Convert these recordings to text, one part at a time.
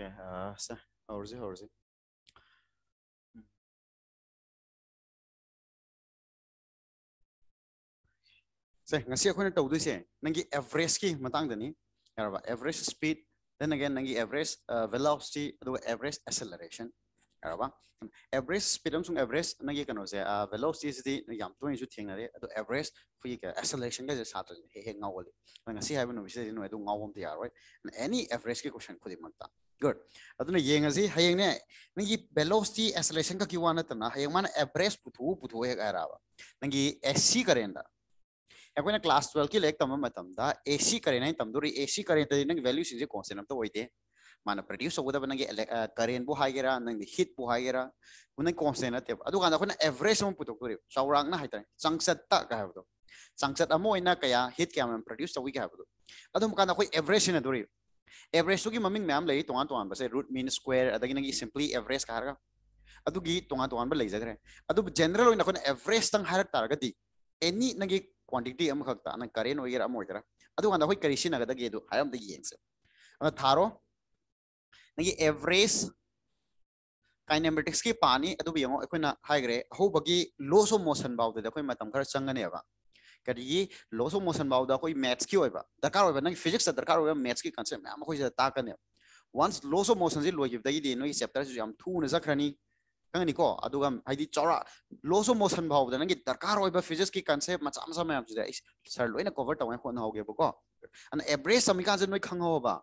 Okay, uh, so how's it, how's it? Say, ngasi ako na tawdo siya. Nangi average ki matang dani. Yaraba average speed. Then again, nangi average uh, velocity, do average acceleration. Yaraba average speed ang sung average nangi kano siya. Uh, velocity is the yam tuwing su ting nare. Do average kuya ka acceleration ka siya sa tayo. Hehe ngawali. Ngasi hayo no bisaya no do ngawom tiyar right. Any average ki question kudi magta. good aduna yeng asi hayeng ne nangi velocity acceleration ka kiwa na tana hayeng man average puthu puthu he ga rawa nangi ac karenda akoina class 12 ki lek tam matam da ac karena tam duri ac karena ta nang value sinje konsen nam to oite mana produce hogoda banangi current bu haigera nangi heat bu haigera unang konsen ate adu kan akoina average mon putu duri saurang na haitan changsat ta ga habdo changsat amo ina kaya heat kya man produce to wi ga habdo adum kan akoi average na duri average to gi maming ma'am lay tongan tongan ba say root mean square adagi nagi simply average ka harga adu gi tongan tongan ba lay jagre adu general oi nakon average tang har tar ga di any nagi quantity am khakta na kare no ira mo jara adu anda hoi kari sin agada gi du haram da gi yeng se ana tharo nagi average kinematics ki pani adu bi yango ekoi na haigre ho bagi loss of motion ba de koi matam khar changane ba করি loss of motion বাউদা কই maths কি হইবা দরকার হইবা না physics এর দরকার হইব ম্যাথস কি কনসেপ্ট আমি কইতা কানে ওয়ান্স লস অফ মোশন জি লজ গি দি নো চ্যাপ্টার যি আমি থুনি জাকরানি কাঙ্গনি কো আদুগাম আইদি চরা লস অফ মোশন বাউদা না দরকার হইবা ফিজিক্স কি কনসেপ্ট মছামসম আমি বুঝাই স্যার লয়না কভার তো ওয়ান কো ন হগেব কো এন্ড এভারেজ সমীকরণ জেন কই খঙ্গবা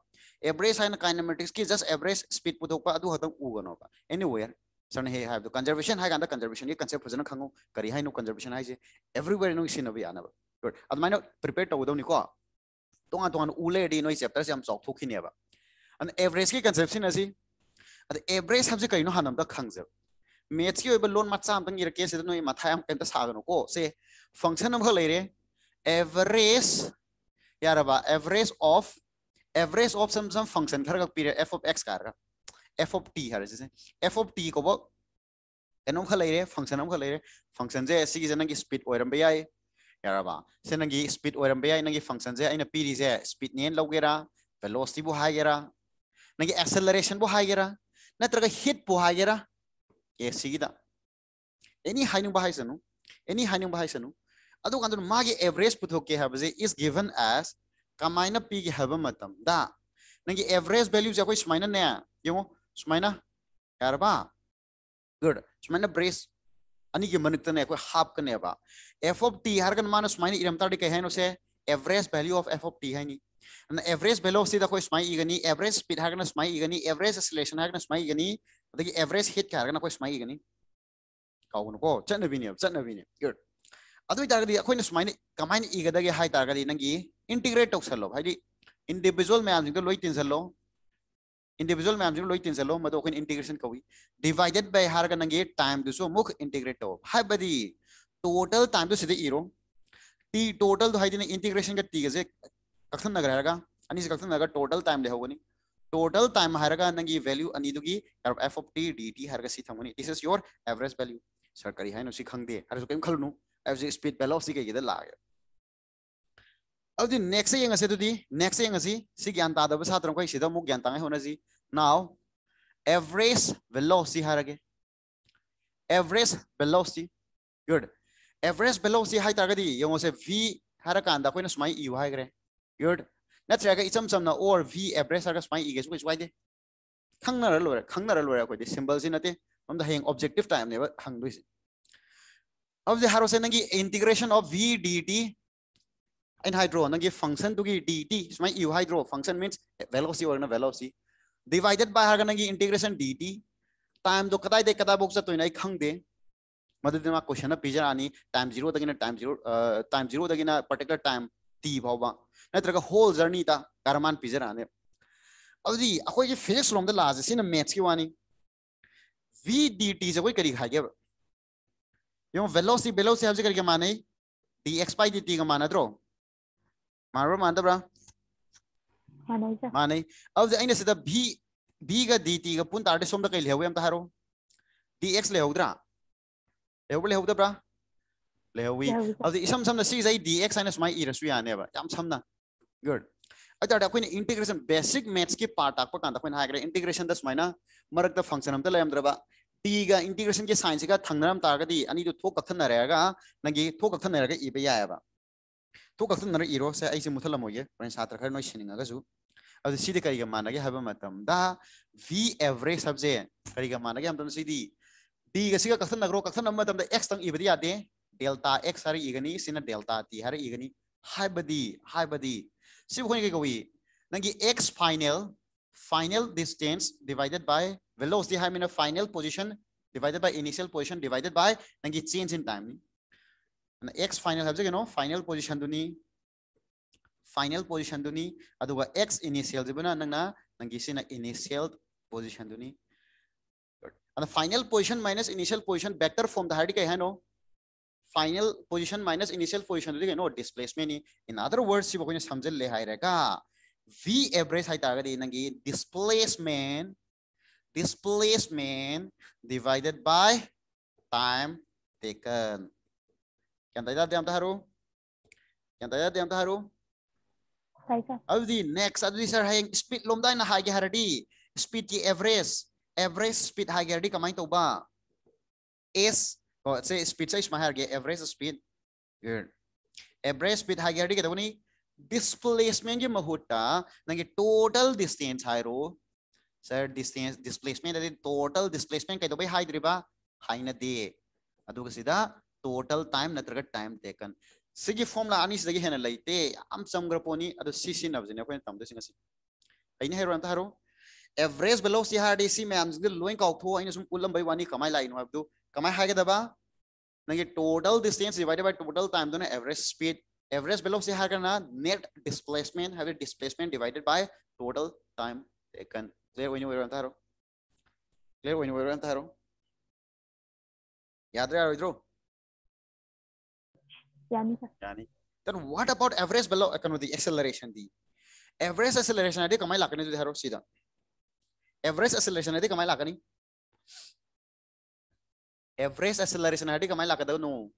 এভারেজ ইন কাইনেমেটিক্স কি জাস্ট এভারেজ স্পিড পুতো কো আদু হদ উ গনোবা এনিওয়ে सरने हे कंजर्वेशन है गांदा कंजर्वेशन ये कंसेप्ट फजन खंगो करी है नो कंजर्वेशन है जे एवरीवेयर नो सिन अब याना गुड अद माइनो प्रिपेयर तो दो निको तो आ नो चैप्टर से हम एवरेज की कंसेप्शन असि अद एवरेज हब से करिनो हानम मेथ्स की ओबे लोन मचा हम मथा इर केस नो से फंक्शन हम एवरेज यारबा average of average of sum sum function खरग पीरे f of x कारगा f of t है f of t को बो एनम खा लेरे फंक्शन अम खा लेरे फंक्शन जे सी जे नंगी स्पीड ओरम बे याई यारबा से नंगी स्पीड ओरम बे याई नंगी फंक्शन जे आइना पीरी जे स्पीड नेन लौगेरा वेलोसिटी बो हागेरा एक्सेलरेशन बो हागेरा हिट बो हागेरा एनी हाइनु बहाई एनी हाइनु बहाई सनु एवरेज पुथोके हबजे इज गिवन एज कमाइना पी के हबम दा नंगी एवरेज वैल्यू जे कोई स्माइना ने यमो सुमायना क्या गुड सुमायना ब्रेस अनेकने हाफ कने वा एफ ऑफ टी हर मान सुमायन इमता है नो average value of F of T है एवरेज वैल्यू ऑफ से अखोई सुमाय इगनी एवरेज स्पीड है सुमाय इगनी एवरेज है सुमाय इगनी एवरेज हिट है अखोई सुमाय इगनी कौनको चलने चलने गुड अदारे अखोन सुमायन कमायन इगदे हाई तारे इंटीग्रेट तौसलो इंडिविजुअल मैं लो तीनजलो इंडिविजुअल मैम लोग तीन सेलो मतलब उन इंटीग्रेशन कोई डिवाइडेड बाय हर नंगे टाइम दूसरो मुख इंटीग्रेट हो है टोटल टाइम तो सिद्ध टी टोटल तो है दिन इंटीग्रेशन का टी कैसे कक्षण नगर है का अन्य से कक्षण टोटल टाइम ले टोटल टाइम है का नंगे वैल्यू अन्य तो F of T D T हर का सीधा this is your average value सरकारी है ना उसी खंग दे हर सुकेम खलनू एवरेज स्पीड बेलोसिटी के इधर तो ला अब नेक्स्ट से यंगसे तो दी नेक्स्ट से यंगसी सी ज्ञान तादब छात्रों को इसी मुख ज्ञान तांगे होना जी नाउ एवरेज वेलोसिटी अगे एवरेज वेलोसिटी गुड एवरेज वेलोसिटी हाई तारगदी यंगसे v हारकांदा कोइन स्माई ई हाइगरे गुड नत्रगा इचम चमना और v एवरेज हारगा स्माई ई गेस कुछ वाइदे खंगनर लोरे खंगनर लोरे कोइ सिंबल सि नते हम ऑब्जेक्टिव टाइम ने हंग अब जे हारो से नंगी integration of v D in hydro nang function to gi dt is my u hydro function means velocity or na velocity divided by har nang integration dt time do kadai de kada box to nai khang de madad ma question na pijar ani time zero 0 dagina time zero time zero 0 dagina particular time t bhawba na tra whole journey ta karman pijar ani ab अभी अखोई physics लोम लाज से maths की maths ki wani v dt कोई करी खागे यो velocity velocity velocity करके माने karke mane dx by dt ka माना द्रो मार मान दबरा माने अब अइने से द बी बी ग डी टी ग पुन तारे सोम द कै लेव एम त डी एक्स ले होदरा लेव ले होदबरा ले होवी अब इसम सम द सी इज डी एक्स माइनस माई ई रसुया ने बा याम सम ना गुड अत द कोइन इंटीग्रेशन बेसिक मैथ्स के पार्ट आ प कांदा कोइन हाग्रे इंटीग्रेशन द समयना मरक द फंक्शन हम त लेम दरबा टी ग इंटीग्रेशन के साइन से का थंगनाम तारगदी अनि जो ठोक खन रहेगा नगी ठोक खन रहेगा इबे याबा तो कल्तनर इो से ऐसे मुथलम होइए पर खर नई सिनिंग गजु अब सीधे करिग मानगे हब वी एवरेज सबजे कई मानगे हम तम सीधी डी गसिग नगर नगरो एक्स तंग इबे डेल्टा एक्स हर इगनी सिन डेल्टा टी हर इगनी है हाइबदी सिब कोइ के नंगी X final final distance divided by velocity I mean a final by divided by initial position divided by and and x final have you know final position duni final position duni aduga x initial jibuna nangna nangi sina initial position duni and the final position minus initial position vector form the hardi kai hai no final position minus initial position duni no displacement in other words sibo koina samjel le hai rega v average hai tagadi nangi displacement displacement divided by time taken Yang tadi ada yang taharu? Yang tadi ada yang taharu? Audi next adu sir hayang speed lom dai na hage hardi speed ki average average speed hage hardi kamai to ba is ko se speed sai sma harge average speed good average speed hage hardi kedawni displacement ki mahuta nange total distance hairo sir distance displacement adi total displacement kedawai hai driba hai na de adu sida total time natraga time taken sigi formula ani sidagi hena laite am samgra poni adu cc nabjine ko tam desinga si aina hero anta haro average velocity hard ac ma'am sidil loin kauk tho aina sum kulam bai wani kamai line habdu kamai hage daba nange total distance divided by total time dona average speed average velocity hard kana net displacement have displacement divided by total time taken clear when you were anta haro clear when you were anta haro याद रहा इधरों Yani. Yani. Then what about average below the acceleration di? Average acceleration adi kamai lakani tu dharo sida. Average acceleration adi kamai lakani. Average acceleration adi kamai lakada no.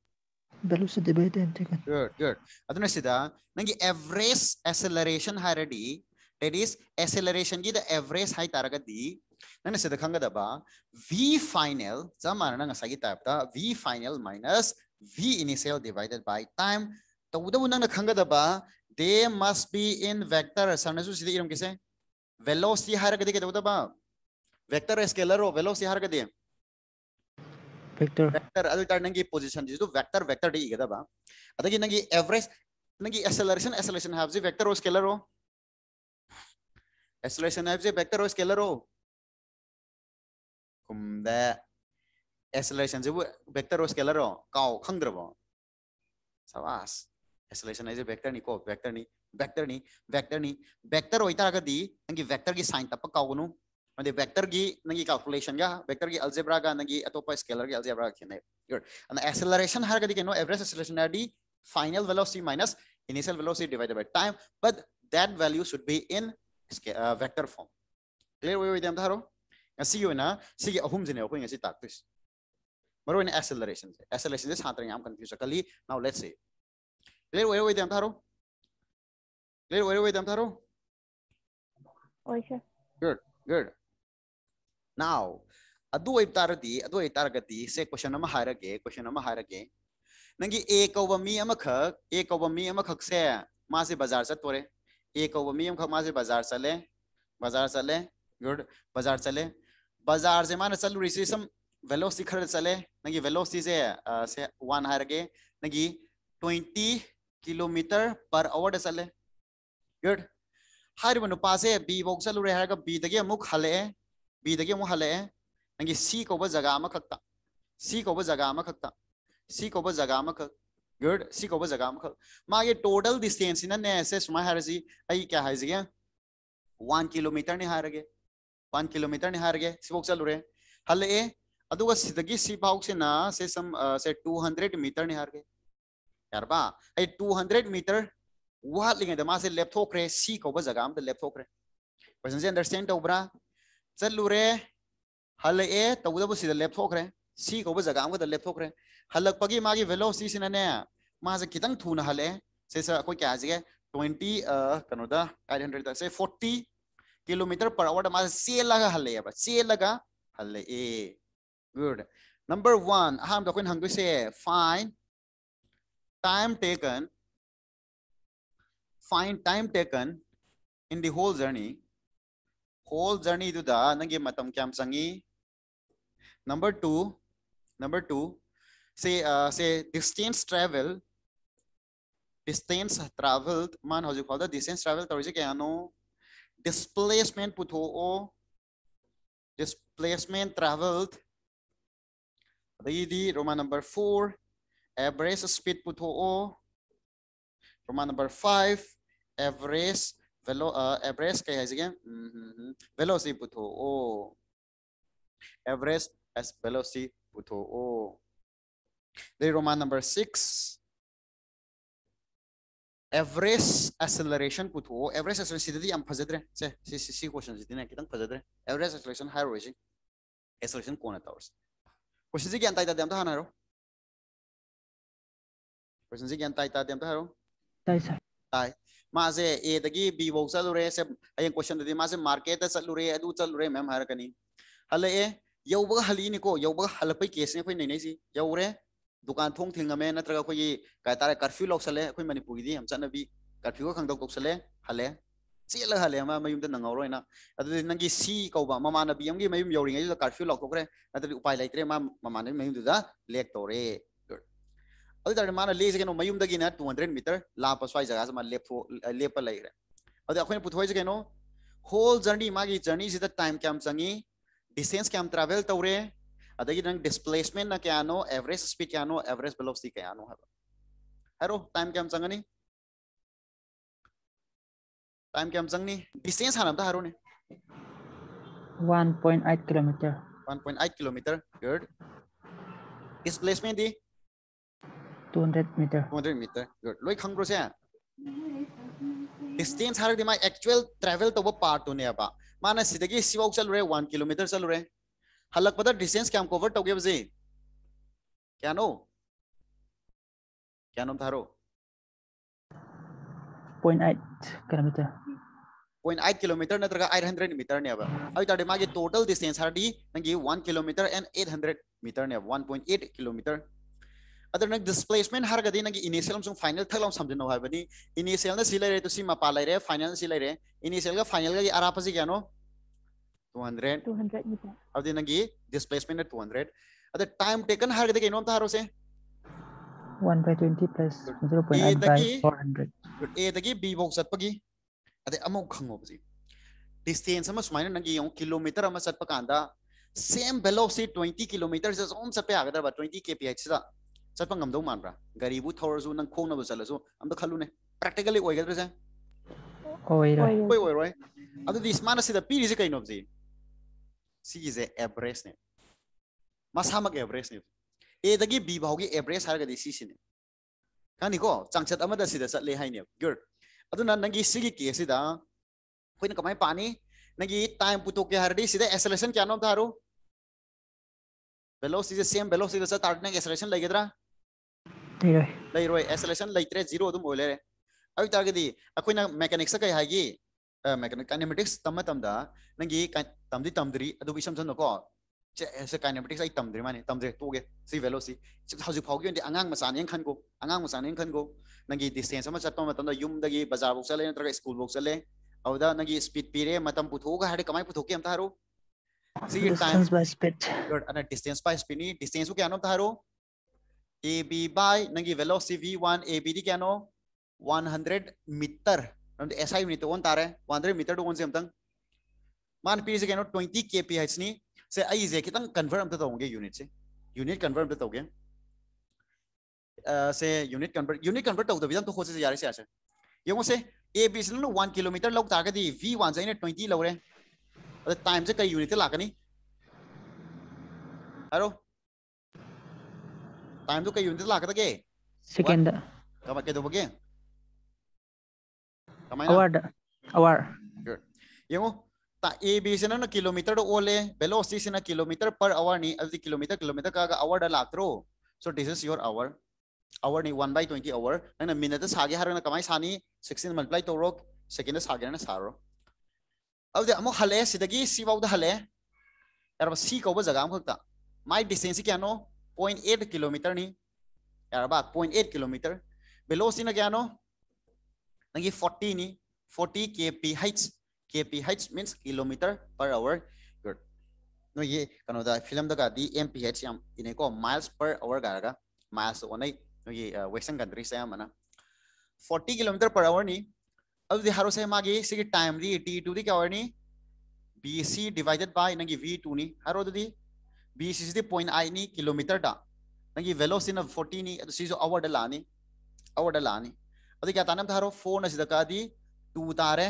Velocity divide ಅಂತಿಕ good good ಅದನ್ನ ಸಿದ ನನಗೆ average acceleration ಹಾರಡಿ that is acceleration ಗೆ the average high ತಾರಗದಿ ನನ್ನ ಸಿದ ಖಂಗದಬ V final ಜಮಾನ ನಂಗ ಸಗಿ ಟೈಪ್ ದ v final minus v initial divided by time तबुदबु नंग खंगदबा they must be in vector सामने सु सीधे इरम किसे velocity हार ke के तबुदबा vector scalar हो velocity हार कदे vector vector अदु तार नंगी position दिसु vector vector डी गदबा अदगी नंगी average नंगी acceleration acceleration have ji vector हो scalar हो acceleration have जी vector हो scalar हो कुम्दे acceleration vector was scalar kao khangdrabo sawas acceleration is vector ni ko vector ni vector ni vector ni vector oita ga di nangi vector gi sign tap ka gunu ande vector gi nangi calculation ga vector gi algebra ga nangi atopa scalar gi algebra khine good and acceleration har ga di no average acceleration are the final velocity minus initial velocity divided by time but that value should be in uh, vector form clear way with them tharo ngasi yo na sigi ahum jine ko ngasi tak tis maruin acceleration acceleration is hantring am confused kali now let's see clear where we them tharo clear where we them tharo oi sir good good now adu oi taradi adu oi taragati se question ama hairage question ama hairage nangi a kauba mi ama khak a kauba mi ama khak se ma se bazar sa tore a kauba mi ama khak ma se bazar sa le bazar sa le good bazar sa le bazar se mana chalu ri se some velocity khar chale nagi velocity se se one har ge nagi 20 kilometer per hour de chale good har banu pa se b box chalu re har ga b dagi amuk hale b dagi amuk hale nagi c ko ba jaga ma khakta c ko ba jaga ma khakta c ko ba jaga ma khak good c ko ba jaga ma khak ma ye total distance na ne se suma har si ai kya hai jige 1 kilometer ne har ge 1 kilometer ne har ge sibok chalu re hale ꯑꯗꯨꯒ ꯁꯤꯗꯒꯤ ꯁꯤ ꯐꯥꯎꯁꯤꯅ ꯁꯦ ꯁꯝ ꯁꯦ 200 ꯃꯤꯇꯔꯅꯤ ꯍꯥꯏꯔꯒꯦ ꯌꯥꯔꯕ ꯑꯩ 200 metre वाटलिंग मासे लेपथोखरे सी कौब जगह लेपथोखरे question से understand तौब्रा चलुरे हल्ए तौदब सिद लेपथोखरे सी कौब जगह लेपथोखरे हल्लपगी मागी वेलोसिटी सिनने मासे कितंग थून हल्ए से सर कोई क्या आजिगे 20 कनोदा 800 से 40 किलोमीटर पर आवर मासे सेलगा हल्ले बा सेलगा हल्ले Good. Number one, aham dokun hangu se find time taken, find time taken in the whole journey. Whole journey to the nangi matam kiam sangi. Number two, number two, say uh, say distance travel. Distance traveled, man, how you call the Distance travel, tau je kaya Displacement put ho Displacement traveled. Ready, Roman number 4. Average speed po to. Roman number 5. Average, velo, uh, average kaya sige. Mm -hmm. Velocity po to. Average as velocity po to. The Roman number 6. Average acceleration po to. Average acceleration dito ang pazedre. Si, si, si, si question dito na kitang pazedre. Average acceleration high racing. Acceleration kona towers. 고신지기 안 따이다 됨도 하나로. 고신지기 안 따이다 됨도 하나로. 따이 사. 따이. 마세 에다기 B 보고 살루레 세 아예 고신데 마세 마켓에 살루레 아두 살루레 맴 하라카니. 할레 에 여우가 할리니고 여우가 할럭베 케스네 코이 네네시. 여우레 दुकान थों थेंगमे नत्रगा कोई कायतारे curfew लौसले कोई मणिपुरी दी हम चनबी curfew को खंगदो कोसले हले चेल हल मयूम नंगौर अभी नंगे सी कौब ममान भी मयूम यौरी कर्फ्यू लौटोरे उपाय लेते ममान मयूद लेग तौर अभी मान लेगे नो मयूम टू हंड्रेड मीटर लाप स्वाई जगह से लेप लेरे अभी पुथ्स कहो हॉल जर्नी मांग जर्नी टाइम क्या चंगी डिस्टेंस क्या ट्रावल तौर अगर अदिस्प्लेसमेंट क्या नो एवरेज स्पीड क्या नो एवरेज बलोसी क्या है टाइम क्या चंगनी time kyam jang ni distance hanam ta harune 1.8 kilometer 1.8 kilometer good displacement di 200 meter 200 meter good loi khangro se distance har di my actual travel to part to ne ba mana sidagi siwau chal re 1 kilometer chal re halak pada distance kyam cover to ge bje क्या नो क्या नाम थारो 0.8 kilometer 0.8 kilometer natraga 800 meter ne aba ai tade magi total distance hardi nangi 1 kilometer and 800 meter ne 1.8 kilometer other nang displacement har gadi nangi initial sum final thaklam samjino ha bani initial na silai re to si mapa lai re final silai re initial ga final ga arapa si gano 200 200 meter abdi nangi displacement na 200 other time taken har gadi kenom ta haro se 0.8 1 by 20 plus 0.8 by 400 a dagi b bok sat pagi ade amau khango bji distance ama sumaina nangi yong kilometer ama sat pakanda same velocity 20 km is om sat pa agadar ba 20 kph sida sat pangam do manra gari bu thor zu nang khong na bu sala so am da khalu ne practically oi gadra sa oi ra oi oi oi adu dis mana sida p is kai no bji si is a average ne masamak average ne एदगी बी भाव की average हारगदी सिने खानीको चांगचत अमदा सिदा चले हाइने good अदुना नंगी सिगी case दा coin पानी नंगी टाइम पुतो के हारदी सिदा एक्सेलरेशन क्या नाम थारो वेलोसिटी सेम वेलोसिटी सा तार नंगी एक्सेलरेशन लगेदरा लेरोय लेरोय एक्सेलरेशन लेत्रे जीरो अदुम ओलेरे अबि तारगदी अकोइन मेकानिक्स कई हागी मेकानिक काइनेमेटिक्स तम तमदा नंगी तमदी तमदरी अदु बिसम सनो को kinetics tam mane tam je to ge si velocity ha ju phau gi de angang masan yang khan go angang masan yang khan go nangi distance ma chat pa ma tam yum da gi bazar bok chale tra school bok chale awda nangi speed pire ma tam putho ga hade kamai putho ke am tharo see distance by speed good ana distance by speed ni distance ko kya no tharo ab by nangi velocity v1 ab di kya no 100 meter and si unit on tare 100 meter to on se am tang man p is kya no 20 kph ni ꯁꯦ ꯑꯩꯁꯦ ꯈꯤꯇꯪ ꯀꯟꯚꯔ ꯑꯝꯇ ꯇꯧꯒꯦ ꯌꯨꯅꯤꯠꯁꯦ unit ꯀꯟꯚꯔ ꯑꯝꯇ ꯇꯧꯒꯦ ꯁꯦ unit ꯀꯟꯚꯔ unit ꯀꯟꯚꯔ ꯇꯧꯗꯕꯤꯗ ꯑꯝꯇ ꯍꯣꯠꯁꯦ ꯌꯥꯔꯦ ꯌꯥꯔꯦ ꯌꯦꯡꯉꯣꯁꯦ ꯑꯦ ꯕꯤ ꯁꯤꯅ ꯋꯥꯟ ꯀꯤꯂꯣꯃꯤꯇꯔ ꯂꯧ ꯇꯥꯔꯒꯗꯤ ꯚꯤ ꯋꯥꯟꯁꯦ ꯑꯩꯅ ꯇ꯭ꯋꯦꯟꯇꯤ ꯂꯧꯔꯦ ꯑꯗ ꯇꯥꯏꯝꯁꯦ ꯀꯩ ꯌꯨꯅꯤꯠꯇ ꯂꯥꯛꯀꯅꯤ ꯍꯥꯏꯔꯣ ꯇꯥꯏꯝꯗꯣ ꯀꯩ ꯌꯨꯅꯤꯠꯇ ꯂꯥꯛꯀꯗꯒꯦ ꯁꯦꯀꯦꯟꯗ ꯀꯃꯥꯏ ꯀꯩꯗꯧꯕꯒꯦ ꯀꯃꯥꯏꯅ ꯑꯋꯥꯔꯗ ꯑꯋꯥꯔ ꯌꯦꯡꯉꯣ ता ए बी से ना किलोमीटर ओले वेलोसिटी से ना किलोमीटर पर आवर नहीं अभी किलोमीटर किलोमीटर का आवर द लात्रो so this is your hour hour नहीं 1 बाय 20 आवर ना मिनट सागे हर ना कमाई सानी 16 मल्टीप्लाई तो तौरो सेकेंड सागे ना सारो अब अमो हले सिदगी सी द हले यार सी कोबो जगह खता माय डिस्टेंस क्या नो 0.8 किलोमीटर नी यार बात पॉइंट किलोमीटर वेलोसिटी ना क्या नो नगी 40 नी 40 के हाइट्स kph means kilometer per hour good no ye kanu da film da ga di mph yam ine ko miles per hour ga ga miles onai no ye western country sa yam na 40 kilometer per hour ni अब हरो से मागे सिगे time दी t two दी क्या वर्नी BC divided by nangi V2 ni haro dadi BC is the point I ni kilometer da nangi velocity na 40 ni adu sizo hour da lani hour da lani adu kya tanam tharo 4 na sidaka di 2 tare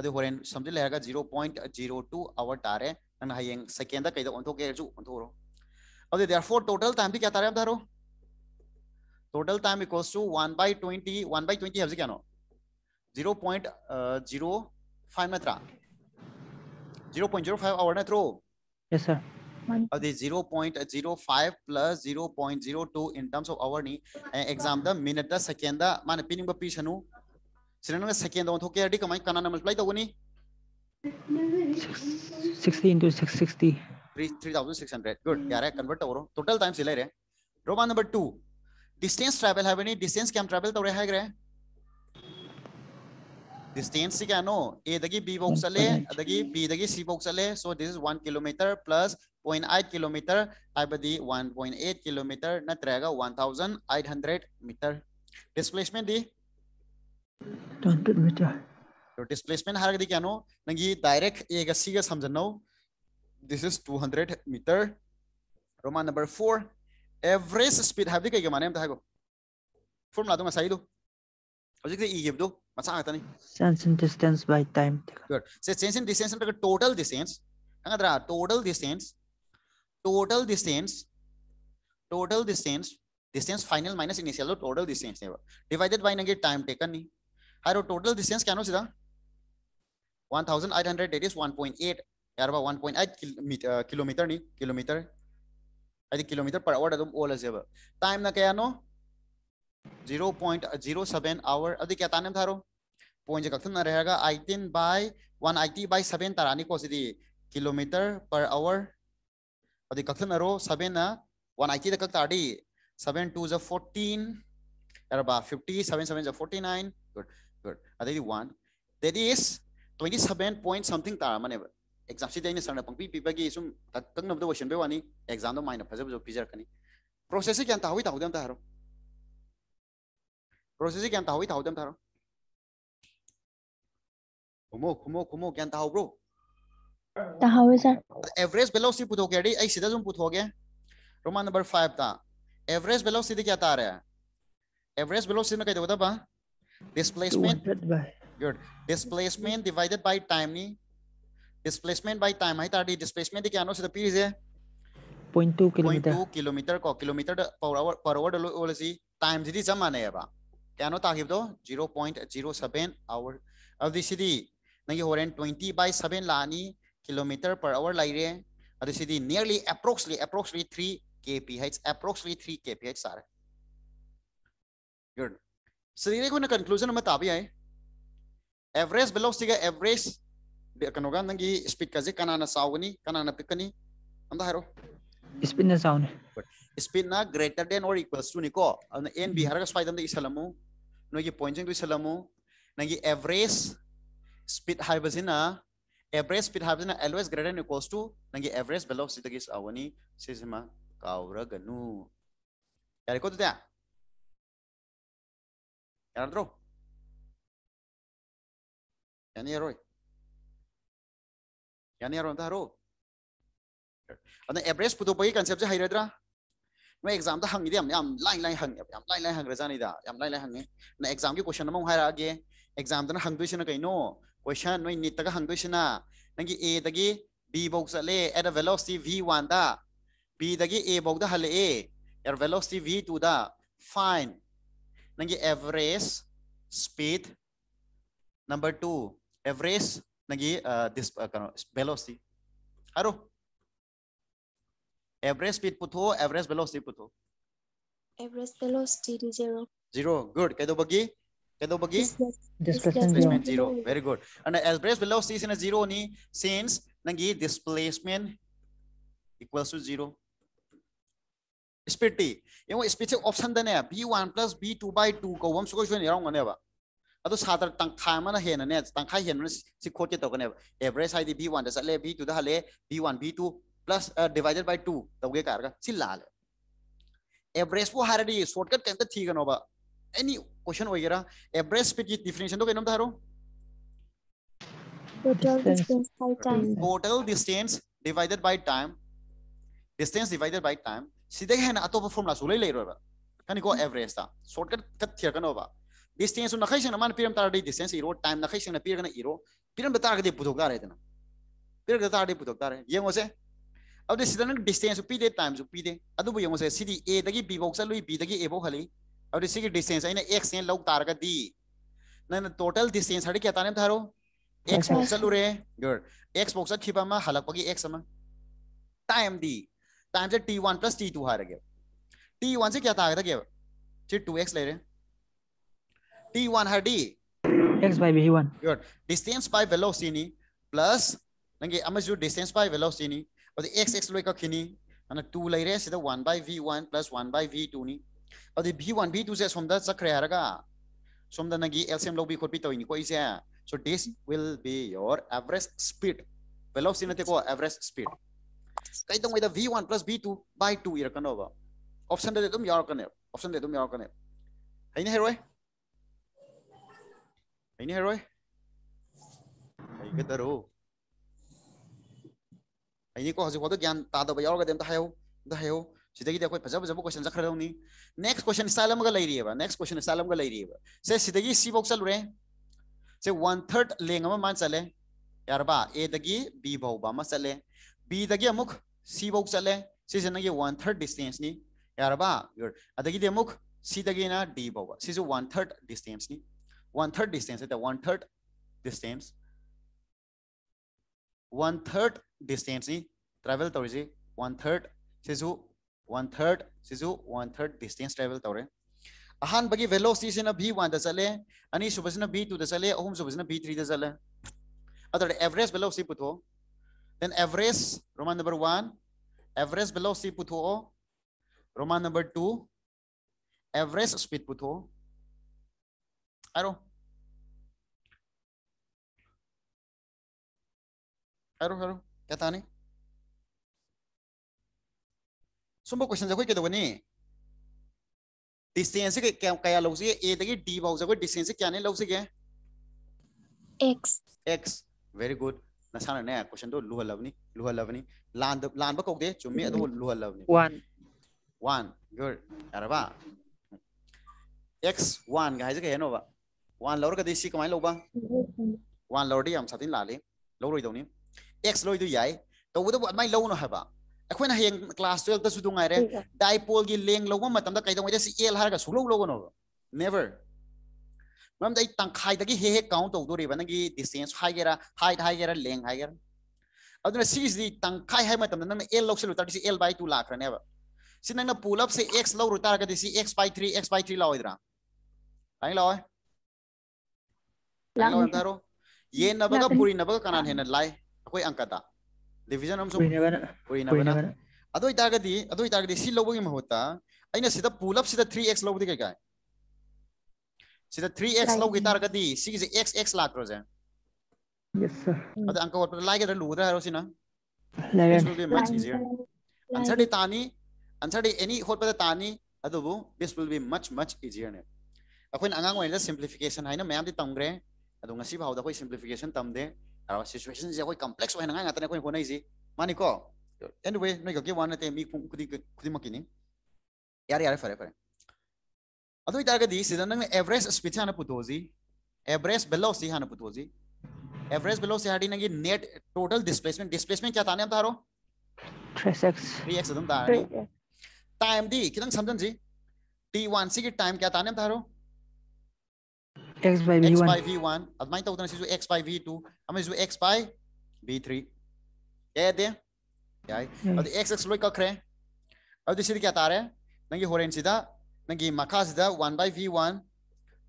ಅದು ಹೊರೇನ್ ಸಮಜಿ ಲೆಹಗ 0.02 hour ತಾರೆ ನನ್ ಹಯೆಂಗ್ second the ಕೈದ ಒಂಥೋ ಕೇರ್ಜು ಒಂಥೋರೋ ಅದು therefore total time ಬಿ ಕ್ಯಾ ತಾರೆ ಅಬ್ದಾರೋ total time equals to 1 by 20 1 by 20 हवजी क्यानो 0.05 नत्रा 0.05 आवर नत्रो यस सर अब दे 0.05 plus 0.02 in terms of hour ni exam the minute the second the man pinning ba pi shanu සිරනක second on thokey adi kamai kana multiply tawuni 60 into 660 3600 good yaar hai convert tawro total time sila re roman number 2 distance travel have any distance kam travel tawre hai gre distance si kano a dagi b box ale dagi b dagi c box ale so this is 1 kilometer plus 0.8 kilometer abadi 1.8 kilometer natraga 1800 meter displacement di 100 meter. So displacement haragdi kano nangi direct egasiga samjano. This is 200 meter. Roman number four. Average speed haragdi kaya mane mtahago. Formula do masai do. Ojek e give do masa agta ni. Change in distance by time. Good. So change in distance mtahago total distance. Angadra total distance. Total distance. Total distance. Distance final minus initial total distance. Divided by nangi time taken ni. I wrote total distance can you 1800 that point 1.8 यार 1.8 meter kilometer नहीं kilometer అది kilometer per hour అదం ఓల్ అజేబ time నా కయానో 0.07 hour అది కయా తానం థారో पॉइंट जगह तुम रहेगा आई टेन वन आईटी टी बाय सेवन तारानी को किलोमीटर पर आवर अधिक कथन नरो सेवन वन आई तक तारी सेवन टू जो फोर्टीन अरे बा फिफ्टी सेवन सेवन जो nine good adadi one that is 27 point something taramane exam si daina sarna pangpi pipa gi sum taknam do question be wani exam do minor phajab jo pijar kani process se kyan tawi tawi dam taro process se kyan tawi tawi dam taro kumo kumo kumo kyan taw bro tahawe sir average velocity putho ke ready ai sida jum putho ge roman number 5 ta average velocity kya ta raha है average velocity में कहते होता displacement good displacement divided by time ni displacement by time hai tadi displacement ki ano se the period hai 0.2 km 0.2 km ko km per hour per hour lo ole si time jidi jama ne ba kano ta ki do 0.07 hour of the city nangi horen 20 by 7 lani km per hour lai re adu city nearly approximately approximately 3 kph approximately 3 kph sir good ꯁꯤꯗꯒꯤ conclusion में ताबी आए average velocity average कनोगा नंगी speed कजे कनाना सावनी कनाना पिकनी हम हारो speed ना सावने स्पीड ना ग्रेटर देन और इक्वल्स टू निको अन एन बी हरगा स्वाइदम दे इसलमु नोगी पॉइंटिंग टू इसलमु नंगी एवरेज स्पीड हाइबजिना एवरेज स्पीड हाइबजिना always greater than equals to नंगी एवरेज वेलोसिटी दगी सावनी सिजमा कावरगनु यार को तो Alejandro. يعني ايه يا روي؟ يعني ايه ده رو؟ ꯑꯗꯨꯅ ꯑꯦꯚꯔꯦꯖ ꯄꯨꯊꯣꯛꯄꯒꯤ ꯀꯟꯁꯦꯞꯁꯦ ꯍꯩꯔꯗ꯭ꯔꯥ ꯅꯣꯏ ꯑꯦꯛꯖꯥꯝꯗ ꯍꯪꯉꯤꯗꯤ ꯌꯥꯝ ꯌꯥꯝ ꯂꯥꯏ ꯂꯥꯏ ꯍꯪꯉꯦ ꯌꯥꯝ ꯂꯥꯏ ꯂꯥꯏ ꯍꯪꯈ꯭ꯔꯖꯥꯠꯅꯤꯗ ꯌꯥꯝ ꯂꯥꯏ ꯂꯥꯏ ꯍꯪꯉꯦ ꯅ ꯑꯦꯛꯖꯥꯝꯒꯤ ꯀꯣꯏꯁꯟ ꯑꯃꯨꯛ ꯍꯥꯏꯔꯛꯑꯒꯦ ꯑꯦꯛꯖꯥꯝꯗꯅ ꯍꯪꯗꯣꯏꯁꯤꯅ ꯀꯩꯅꯣ ꯀꯣꯏꯁꯟ ꯅꯣꯏ ꯅꯤꯠꯇꯒ ꯍꯪꯗꯣꯏꯁꯤꯅ ꯅꯪꯒꯤ ꯑꯦꯗꯒꯤ ꯕꯤ ꯐꯧ ꯆꯠꯂꯦ ꯑꯦꯠ ꯑ ꯚꯦꯂꯣꯁꯤꯇꯤ ꯚꯤ ꯋꯥꯟꯗ ꯕꯤꯗꯒꯤ ꯑꯦ ꯐꯧꯗ ꯍꯜꯂꯛꯑꯦ ꯑꯦꯠ ꯚꯦꯂꯣꯁꯤꯇꯤ ꯚꯤ ꯇꯨꯗ ꯐꯥꯏꯟ ನಂಗೆ average speed number two average ನಂಗೆ ದಿಸ್ ವೆಲೋಸಿ ಅರು एवरेज स्पीड पुथो एवरेज वेलोसिटी पुथो एवरेज वेलोसिटी 0 0 गुड कदो बगी कदो बगी displacement 0 very good and average velocity is 0 ni since nangi displacement equals to 0 speed ये यंगो स्पीड से ऑप्शन दने b one plus b two by two को हम सुको सुन यारों गने बा अतो सादर तंखा मन है ना ने तंखा है ना सिखो के तो गने एवरेज है बी वन दसले बी टू दहले b one b two plus divided by two तो गे कार का सिलाल एवरेज वो हारे दी शॉर्टकट कहते ठीक है ना बा एनी क्वेश्चन वगैरह एवरेज स्पीड की डिफिनेशन तो कहना था रो total distance by time total distance divided by time distance divided by time सीधे है ना अतो फॉर्मुला सुले ले रोबा कनी को एवरेज ता शॉर्टकट कथ्य कनोबा डिस्टेंस न खै सना मान पिरम तारडी डिस्टेंस इरो टाइम न खै सना पिर कना इरो पिरम तारगदी पुथोक तारे दना पिर तारगदी पुथोक तारे येंगो से अब दे सीधा न डिस्टेंस पीदे टाइम सु पीदे अदुबो येंगो से सीधी ए दगी बी बॉक्स लुई बी दगी ए बो हली अब इसी की डिस्टेंस है एक्स ने लॉग तार का दी टोटल डिस्टेंस हड़ी क्या ताने थारो एक्स बॉक्स लुरे गुड एक्स बॉक्स मा हलक एक्स मा टाइम दी टाइम से t one plus t two हायर गया टी वन से क्या था आगे गया फिर टू एक्स ले रहे हैं टी वन है d x by v one good distance by velocity plus नंगे अमजु डिस्टेंस बाई वेलोसिटी और एक्स एक्स लोई कखिनी है टू ले रहे सिदा one by v one plus one by v two नी और वी वन वी टू से सोमदा चक्रे हरगा सोमदा नंगी एलसीएम लोग लोबी खोटपी तोइनी कोई से so so this will be your average speed velocity ko average speed कई तंग v one plus v two by two इरकनोब ऑप्शन दे तुम यारकने ऑप्शन दे तुम यारकने है नहीं हेरोय है नहीं हेरोय है गदरो है नहीं को हजे होदो ज्ञान तादब यारग देम ता हायो दा हायो सिदगी देखो फजा फजा क्वेश्चन जखर दौनी नेक्स्ट क्वेश्चन स्टाइल मग लई रियबा नेक्स्ट क्वेश्चन स्टाइल मग लई रियबा से सिदगी सी बॉक्स चलुरे से वन 3 लेंग मान चले ए दगी बी भाव बा मसले ꯕꯤꯗꯒꯤ ꯑꯃꯨꯛ ꯁꯤꯐꯧ ꯆꯠꯂꯦ ꯁꯤꯁꯦ ꯅꯪꯒꯤ ꯋꯥꯟ ꯊꯔꯠ ꯗꯤꯁꯇꯦꯟꯁꯅꯤ ꯌꯥꯔꯕ ꯌꯣꯔ ꯑꯗꯒꯤꯗꯤ ꯑꯃꯨꯛ ꯁꯤꯗꯒꯤꯅ ꯗꯤ ꯐꯥꯎꯕ ꯁꯤꯁꯨ ꯋꯥꯟ ꯊꯔꯠ ꯗꯤꯁꯇꯦꯟꯁꯅꯤ वन थर्ड डिस्टेंस है one third distance one third distance ही ट्रैवल तौर वन थर्ड से वन थर्ड से वन थर्ड डिस्टेंस ट्रैवल तौर अहम वेलोसिटी भी वन चले अनी भी टू चले अहम सूबना भी थ्री चले अदर एवरेज वेलोसिटी पुथो Then Everest, Roman number one, average velocity put O. Roman number two, Everest speed put O. Arrow. Arrow, arrow. क्या था नहीं? सुम्बो क्वेश्चन जब कोई क्या तो बनी? डिस्टेंस के क्या क्या लोग से ए देखिए डी बाउस जब कोई डिस्टेंस क्या नहीं नसाने क्वेश्चन दो लुहलबनी लुहलबनी लान लान कौदे चुम्मी अदो लुहलबनी वन वन गुड यारबा x 1 ga haje ka heno ba 1 lawra ka de si kamai lo ba 1 lawra di am satin lale lawroi dawni x loi du yai to wudu mai lo no haba akhoi na heng class 12 ta su dungai re dipole gi leng lo ma matam da kai dawai da si l har ga su lo lo no never ma'am दई तंखाई हे हे कौ तौदोरी distance हाइगे height higher लें higher अगर तंखाई है एल लौल से एल बाई टू लाख से ना पुल से एक्स लौर तरग से x by three x by three लाइद्रा हाई लाओ येनबरी कना हेन लाई अंकद डिजन पुरीबना लौब की महत्ता अगर पुलप से थ्री एक्स लौदी कई सिदा 3x लौगे तारगदी सिगिसे x x लात्रोजे यस सर अद अंक वर्ड पर लागे लुद्रा हरोसिना लागे will be much easier answer दे तानी आंसर दे एनी होट पर तानी अदबु this will be much much easier ने अखोइन अंगांग वाइला सिंपलीफिकेशन हाइना मैम दि तंगरे अदु ngasi bhaw da khoi simplification tamde ara situation je khoi complex wa nga ta ne khoi konai ji mani ko anyway noi ga ge wan te mi khudi khudi makini yare yare fare fare अदु इतारगदी सिदा नंग average speed हाना पुतोजी average velocity हाना पुतोजी average velocity हाडी नंगी नेट टोटल डिस्प्लेसमेंट डिस्प्लेसमेंट क्या ताने तारो 3x 3x अदम तारे टाइम दी कितन समझन जी t1 सी की टाइम क्या ताने तारो x by v1 x by v1 अदमाई तो उतना जो x by v2 हमें जो x by v3 ये दे यार अदु x x लोई कखरे अदु सिदी क्या तारे नंगी होरेन सीधा Nagi makasida 1 by V1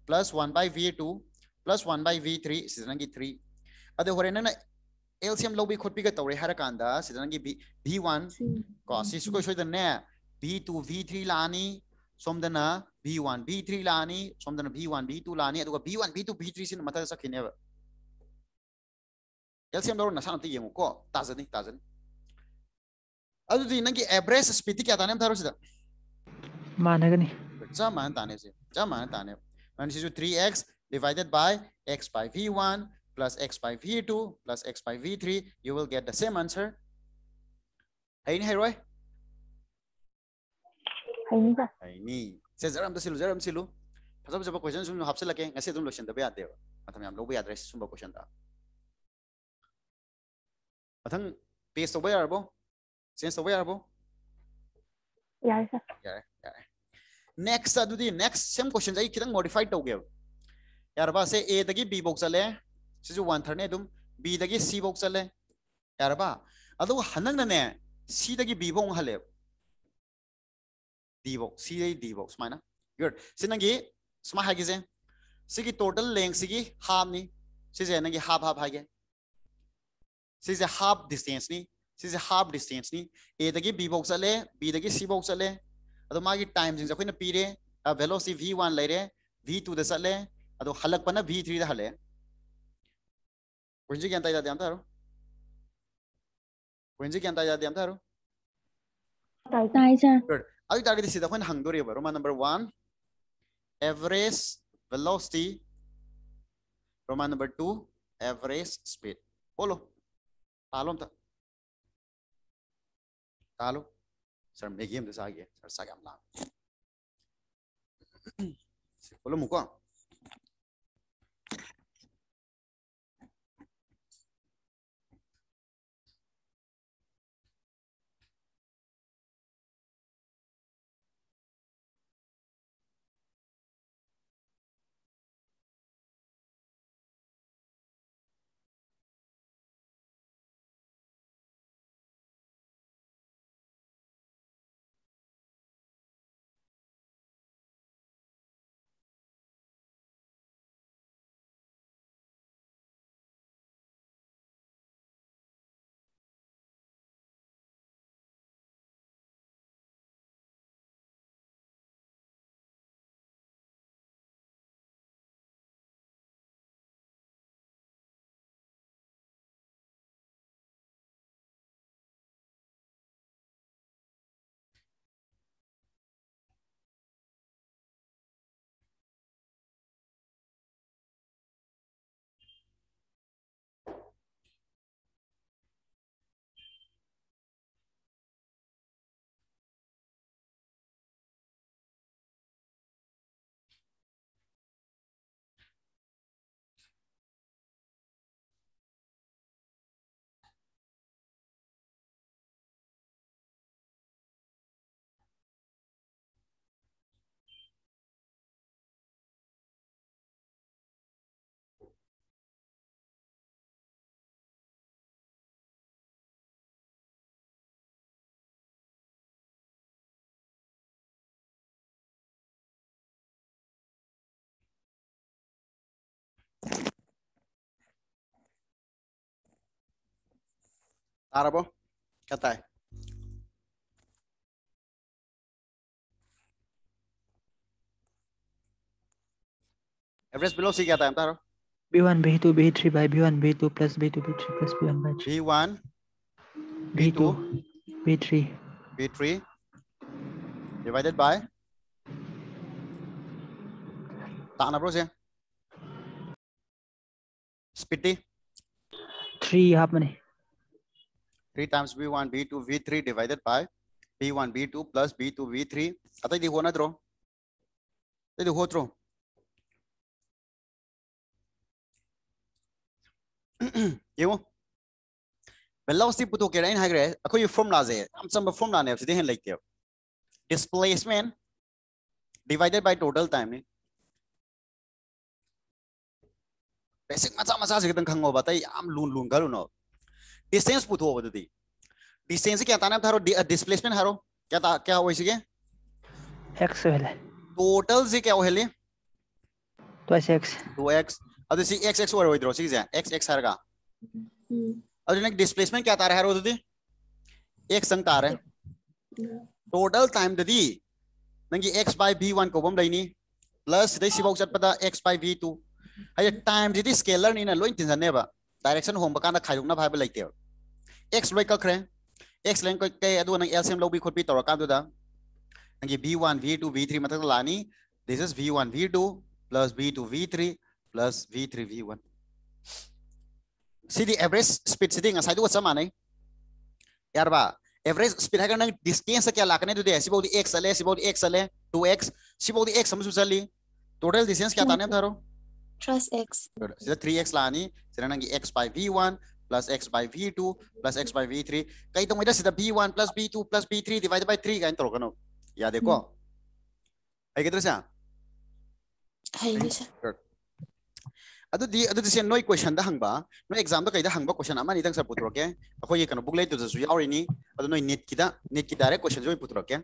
plus 1 by V2 plus 1 by V3 is nagi 3. Ado hore na na LCM lobby bi khot bi ga hara kanda sida nagi B V1 ko si su ko shoy da ne V2 V3 lani somdana B1 B3 lani somdana B1 B2 lani ado B1 B2 B3 sin mata sa ba LCM low na sa na ti yengu ko tazani ni adu di nagi average speed ti kya ta nem tharo sida managani Zaman tane 0. Zaman tane. And this is 3x divided by x by v1 plus x by v2 plus x by v3. You will get the same answer. ni, hai Roy? Aini ba? Aini. Say zaram silu. zaram silu. Pasal pasal question sum hapse lage. Ngasi tum question dapat yadde. Matam yam lobe yadre sum question da. Matam paste away arbo. Sense away arbo. Yeah, sir. Yeah, yeah. Next अदुदी next same question जाई कितन modified तौगे यारबा से ए दगी B box चले सिजु one थर्ने दुम B दगी सी बॉक्स चले यारबा अदु हनंगने सी दगी बी बॉक्स हले डी बॉक्स सी दगी डी बॉक्स माइना गुड सिनंगी स्मा हागे जे सिगी टोटल लेंग सिगी हाफ नी सिजे नंगी हाफ हाफ हागे सिजे हाफ डिस्टेंस नी सिजे हाफ डिस्टेंस नी ए दगी बी बॉक्स चले बी दगी सी बॉक्स चले अदो टाइम जिंग पीरें पीरे वेलोसिटी v1 लेरे v2 द सले अदो हलक पना v3 द हले कुंजी क्या ताजा क्या ताजा दियाम थारो ताई सर गुड अभी तारी दिसी अखोइन हंगदोरे number 1 average velocity Roman number two, average speed. Follow. Talom ta. Talo. 잘 매기면 돼서 하게 잘 싸게 한번 나가고. 볼로 묶어. تعرفوا قطعي Average below si क्या था B1 B2 B3 by B1 B2 plus B2 B3 plus B1 by B1 B2 B3 B3 divided by tak apa bro ya? speed 3 apa nih? 3 times v1 v2 v3 divided by b1 b2 plus b2 v3 atai diho na tro atai diho tro yemo velocity puto ke rain hagre akoi formula ze am sam formula ne se dehen like displacement divided by total time ne basic macha macha se kan khango batai am lun lun garu no distance distance हो बदती distance क्या था थारो displacement हारो क्या ता क्या हो इसके x वेले टोटल जे क्या होले हो हेले 2x 2x अब इसी x x वर इधर ठीक है x x हरगा हम्म। अब इन्हें डिस्प्लेसमेंट क्या था रहा है रोदी एक संग तार है टोटल टाइम ददी नंगी x by v1 को बम लेनी प्लस इधर सिबाउ चट पता x by v2 हाय टाइम जिधि स्केलर नी ना लोइन तिन ने डायरेक्शन होम बकाना खाई ना भाई बे लेते हो x loi kakre x length ko kay adu nang lcm log bi khot bi tora ka du da ngi v1 v2 v3 matak lani this is v1 v2 plus v2 v3 plus v3 v1 see the average speed sitting aside what's sama nai यार बा average speed है distance क्या लाकने तो दे ऐसी बहुत x अले ऐसी बहुत एक्स अले टू एक्स सी बहुत एक्स समझ चली टोटल डिस्टेंस क्या था ने थारो 3x 3x लानी सिरनंगी x by v1 plus x by v2 plus x by v3 kay tong ida sida b1 plus b2 plus b3 divided by 3 kain tro kano ya dekho ai kedra sa hai ni sa adu di adu disen noi question da hangba no exam da kai da hangba question amani dang sa putro ke akho ye kanu booklet to su yauri ni adu noi net kida net kida re question joi putro ke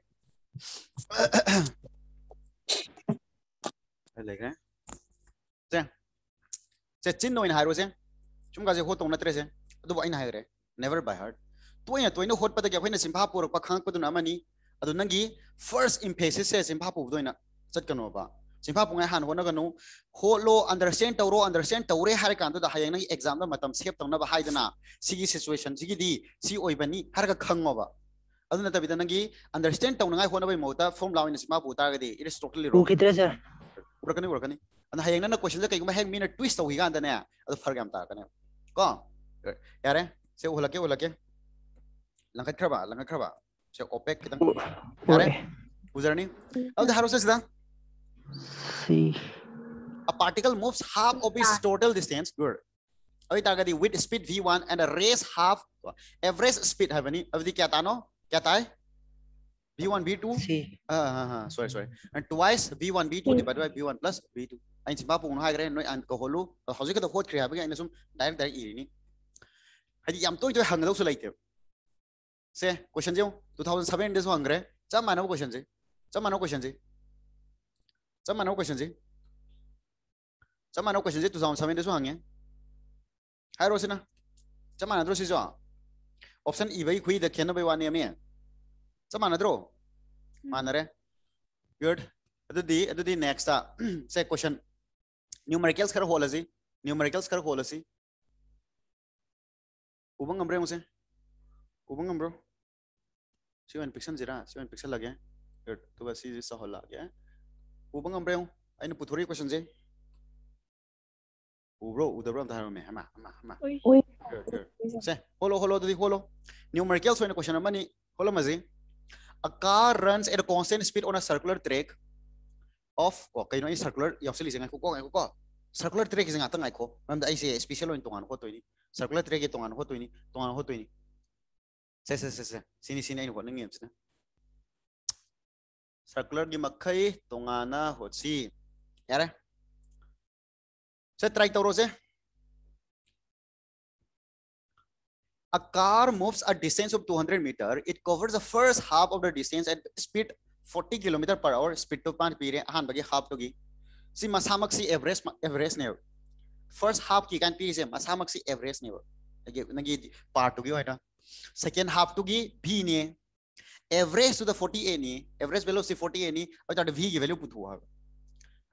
लेगा से चिन्ह हारो से चुमगाजे हो तो नत्रे से अदुब never by heart तुम तुम होट पद के पोर प नंगी फर्स्ट इंफेसिस से सिंभा पु दोइना सत कनो बा सिंभा पुंग हान होना गनु हो लो अंडरस्टैंड तौरे नंगी एग्जाम सेप तंगना बा हाइदना सिगी सिचुएशन नंगी अंडरस्टें तौना होना बा फॉर्म लाविन पु इट इस टोटली रोकनी कितरे ना क्वेश्चन कई मा हेग ट्विस्ट होइगा अंदने अदु ꯀꯣ ꯌꯥꯔꯦ ꯁꯦ ꯎꯍꯜꯂꯛꯀꯦ ꯎꯍꯜꯂꯛꯀꯦ ꯂꯪꯈꯠꯈ꯭ꯔꯕ ꯂꯪꯈꯠꯈ꯭ꯔꯕ ꯁꯦ ꯑꯣꯄꯦꯛ ꯈꯤꯇꯪ ꯌꯥꯔꯦ ꯎꯖꯔꯅꯤ ꯑꯗꯨꯗꯤ ꯍꯥꯏꯔꯣꯁꯦ ꯁꯤꯗ ꯁꯤ a particle moves half of its total distance good अभी ताकत with speed v1 and a race half average speed है बनी अभी क्या तानो क्या ताए b1 b2 ah ah ha sorry sorry and twice b1 b2 divided by b1 plus b2 and chimba pung hai gre no and ko holu hoje ka ko kriya kre inasum direct direct irini hadi yam to to hangalo so like se question je 2007 des hangre cha mano question je cha mano question je cha mano question je cha mano question je 2007 des hangye ye hai ro cha mano dro si jo option e bai khui da khena bai wa ne me ꯆꯞ ꯃꯥꯟꯅꯗ꯭ꯔꯣ ꯃꯥꯟꯅꯔꯦ good ꯑꯗꯨꯗꯤ ꯑꯗꯨꯗꯤ numericals खर hall असी numericals खर whole असी उबंग अमरे मुसे उबंग अमरो सियो pixel लगे गुड तो हॉल ये सा पुथोरी क्वेश्चन से उब्रो उदब्रो धारो में हमा से होलो होलो तो होलो न्यूमेरिकल्स क्वेश्चन मनी होलो मजी A car runs at a constant speed on a circular track of kok? kayo ini circular yawsili aku ko ko ko circular track singa tang ko Nanti aja sih, special untuk tongan ko to ini circular track itu tongan ko to ini tongan ko to ini se se se se sini sini ini ko nang sih. circular gi makai tongana nah, ho si yare se try tawro ya. se a car moves a distance of 200 meter, it covers the first half of the distance at speed 40 km per hour, speed to pan pire, han bagi half to gi. Si masamak si average, average ne First half ki kan pire masamak si average ne Lagi, nagi part to gi hoy na. Second half to gi B ne. Average to the 40 ni, average velocity 40 ni, or that V ki value putu hoy.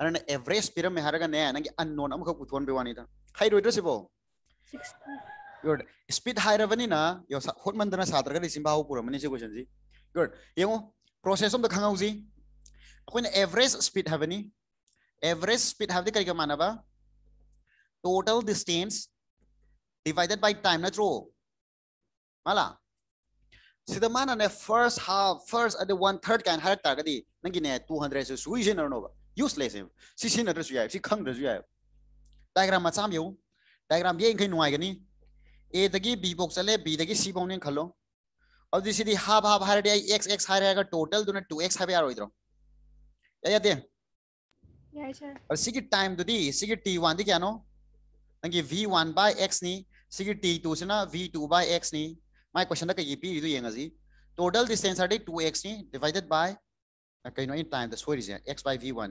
Aran average piram me haraga ne, nagi unknown amukha putuan bewani tha. Hai roidro si bo. 60. good speed हायरबनी ना यो होट मंदर ना Sartre कर इसिम भाव पूरा money से question जी good ये वो process हम तो खांगा उसी कोई ना average speed है बनी average speed है दिकारी का माना बा total distance divided by time ना tro माला सिद्ध माना ने first half first अरे one third का हर तार कदी नंगी ने 200 से सुई ना नो बा useless है सी सी ना तो सुई है सी खंग तो सुई है diagram मचाम ये वो diagram ये इनके नुआई कनी Aदगी B 복 잘래 Bदगी खलो अब हाफ हाफ हायर एक्स एक्स हायर टोटल दोनों टू एक्स हाफ यार इधर और टाइम तो दी टी वन दी क्या नो नी वी वन बाय एक्स नी टी टू से ना वी टू बाय एक्स नी माय क्वेश्चन तक पी ये टोटल डिस्टेंस टू एक्स नी डिवाइडेड बाय कई नो टाइम द sorry x by v one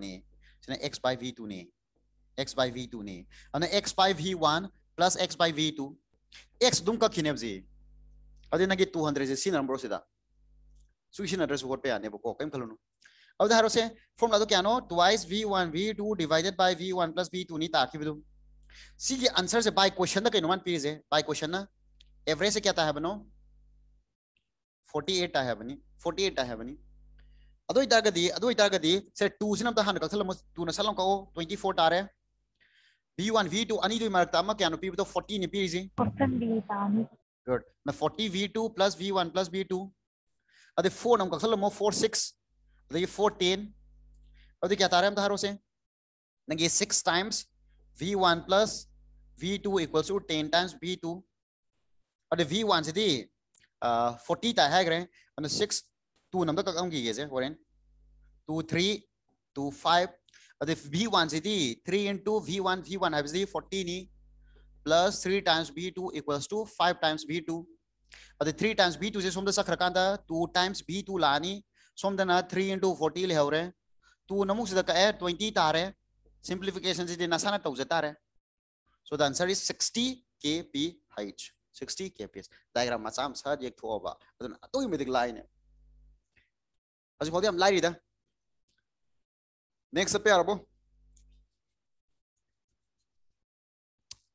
ने एक्स बाय वी टू ने एक्स बाय वी टू ने x by v one plus x by v two x dum ka khinem ji adi na gi 200 ji sin number sida suisin address what pe ane ko kem khalunu अब धारो से formula तो क्या नो v1 v2 divided by v1 plus v2 नी ताकि बिदु C answer से बाय क्वेश्चन द कई नोमान पीरिज है क्वेश्चन एवरेज से क्या ता है बनो 48 ता है बनी 48 ता है बनी अदो इतारगदी अदो से 2 से नम ता हन कसल मो 2 नसल 24 V1, V2, ani itu maratama kaya kyanu P to 40 ni P isi. 40 V1. Good. Na 40 V2 plus V1 plus V2. अरे 4 नम कसल mo 4 6 अरे 14 अरे kya तारे हम tharo se? ना ये 6 times V1 plus V2 equals to 10 times V2 अरे V1 से uh, 40 ta hai gre. अरे 6 2 nam तक कम की गई से वरेन 2 3 2 5 अरे v1 यदि 3 into v1 v1 है जी 14 e plus 3 times v2 equals to 5 times v2 अरे 3 times v2 जे सोमदा सखरकांदा 2 times v2 लानी सोमदा ना 3 into 40 ले हो रे 2 नमुक से का 20 तारे simplification से नसाना तो जता रे so the answer is 60 kph 60 kph diagram macam sa jek thoba adun atoi medik line aji bodi am lai da next पे अरबो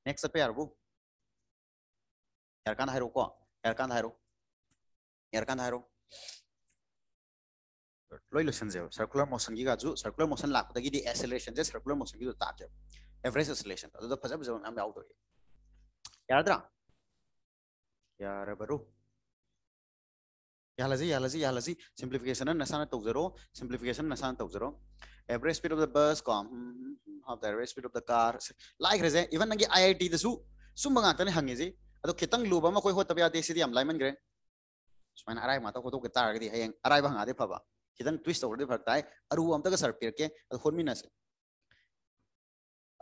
नेक्स्ट पे अरबो एरकान हायरो को एरकान हायरो एरकान हायरो लोई लोशन जे सर्कुलर मोशन की गाजु सर्कुलर मोशन लाख तक दी एक्सेलरेशन जे सर्कुलर मोशन की तो ताके एवरेज एक्सेलरेशन तो तो फजब जब हम आउट हो याद रहा यार बरो यालजी यालजी यालजी सिंपलीफिकेशन नसान तौजरो सिंपलीफिकेशन नसान तौजरो average speed of the bus com half the average speed of the car like reason even nangi iit the su sumba ngak tane hangi ji ado kitang luba ma koi ho tabya de sidi am laiman gre sumaina arai ma mata ko to kitar gadi hayang arai bang de phaba kitang twist over de phaktai aru am ta ka pir ke ado hon minas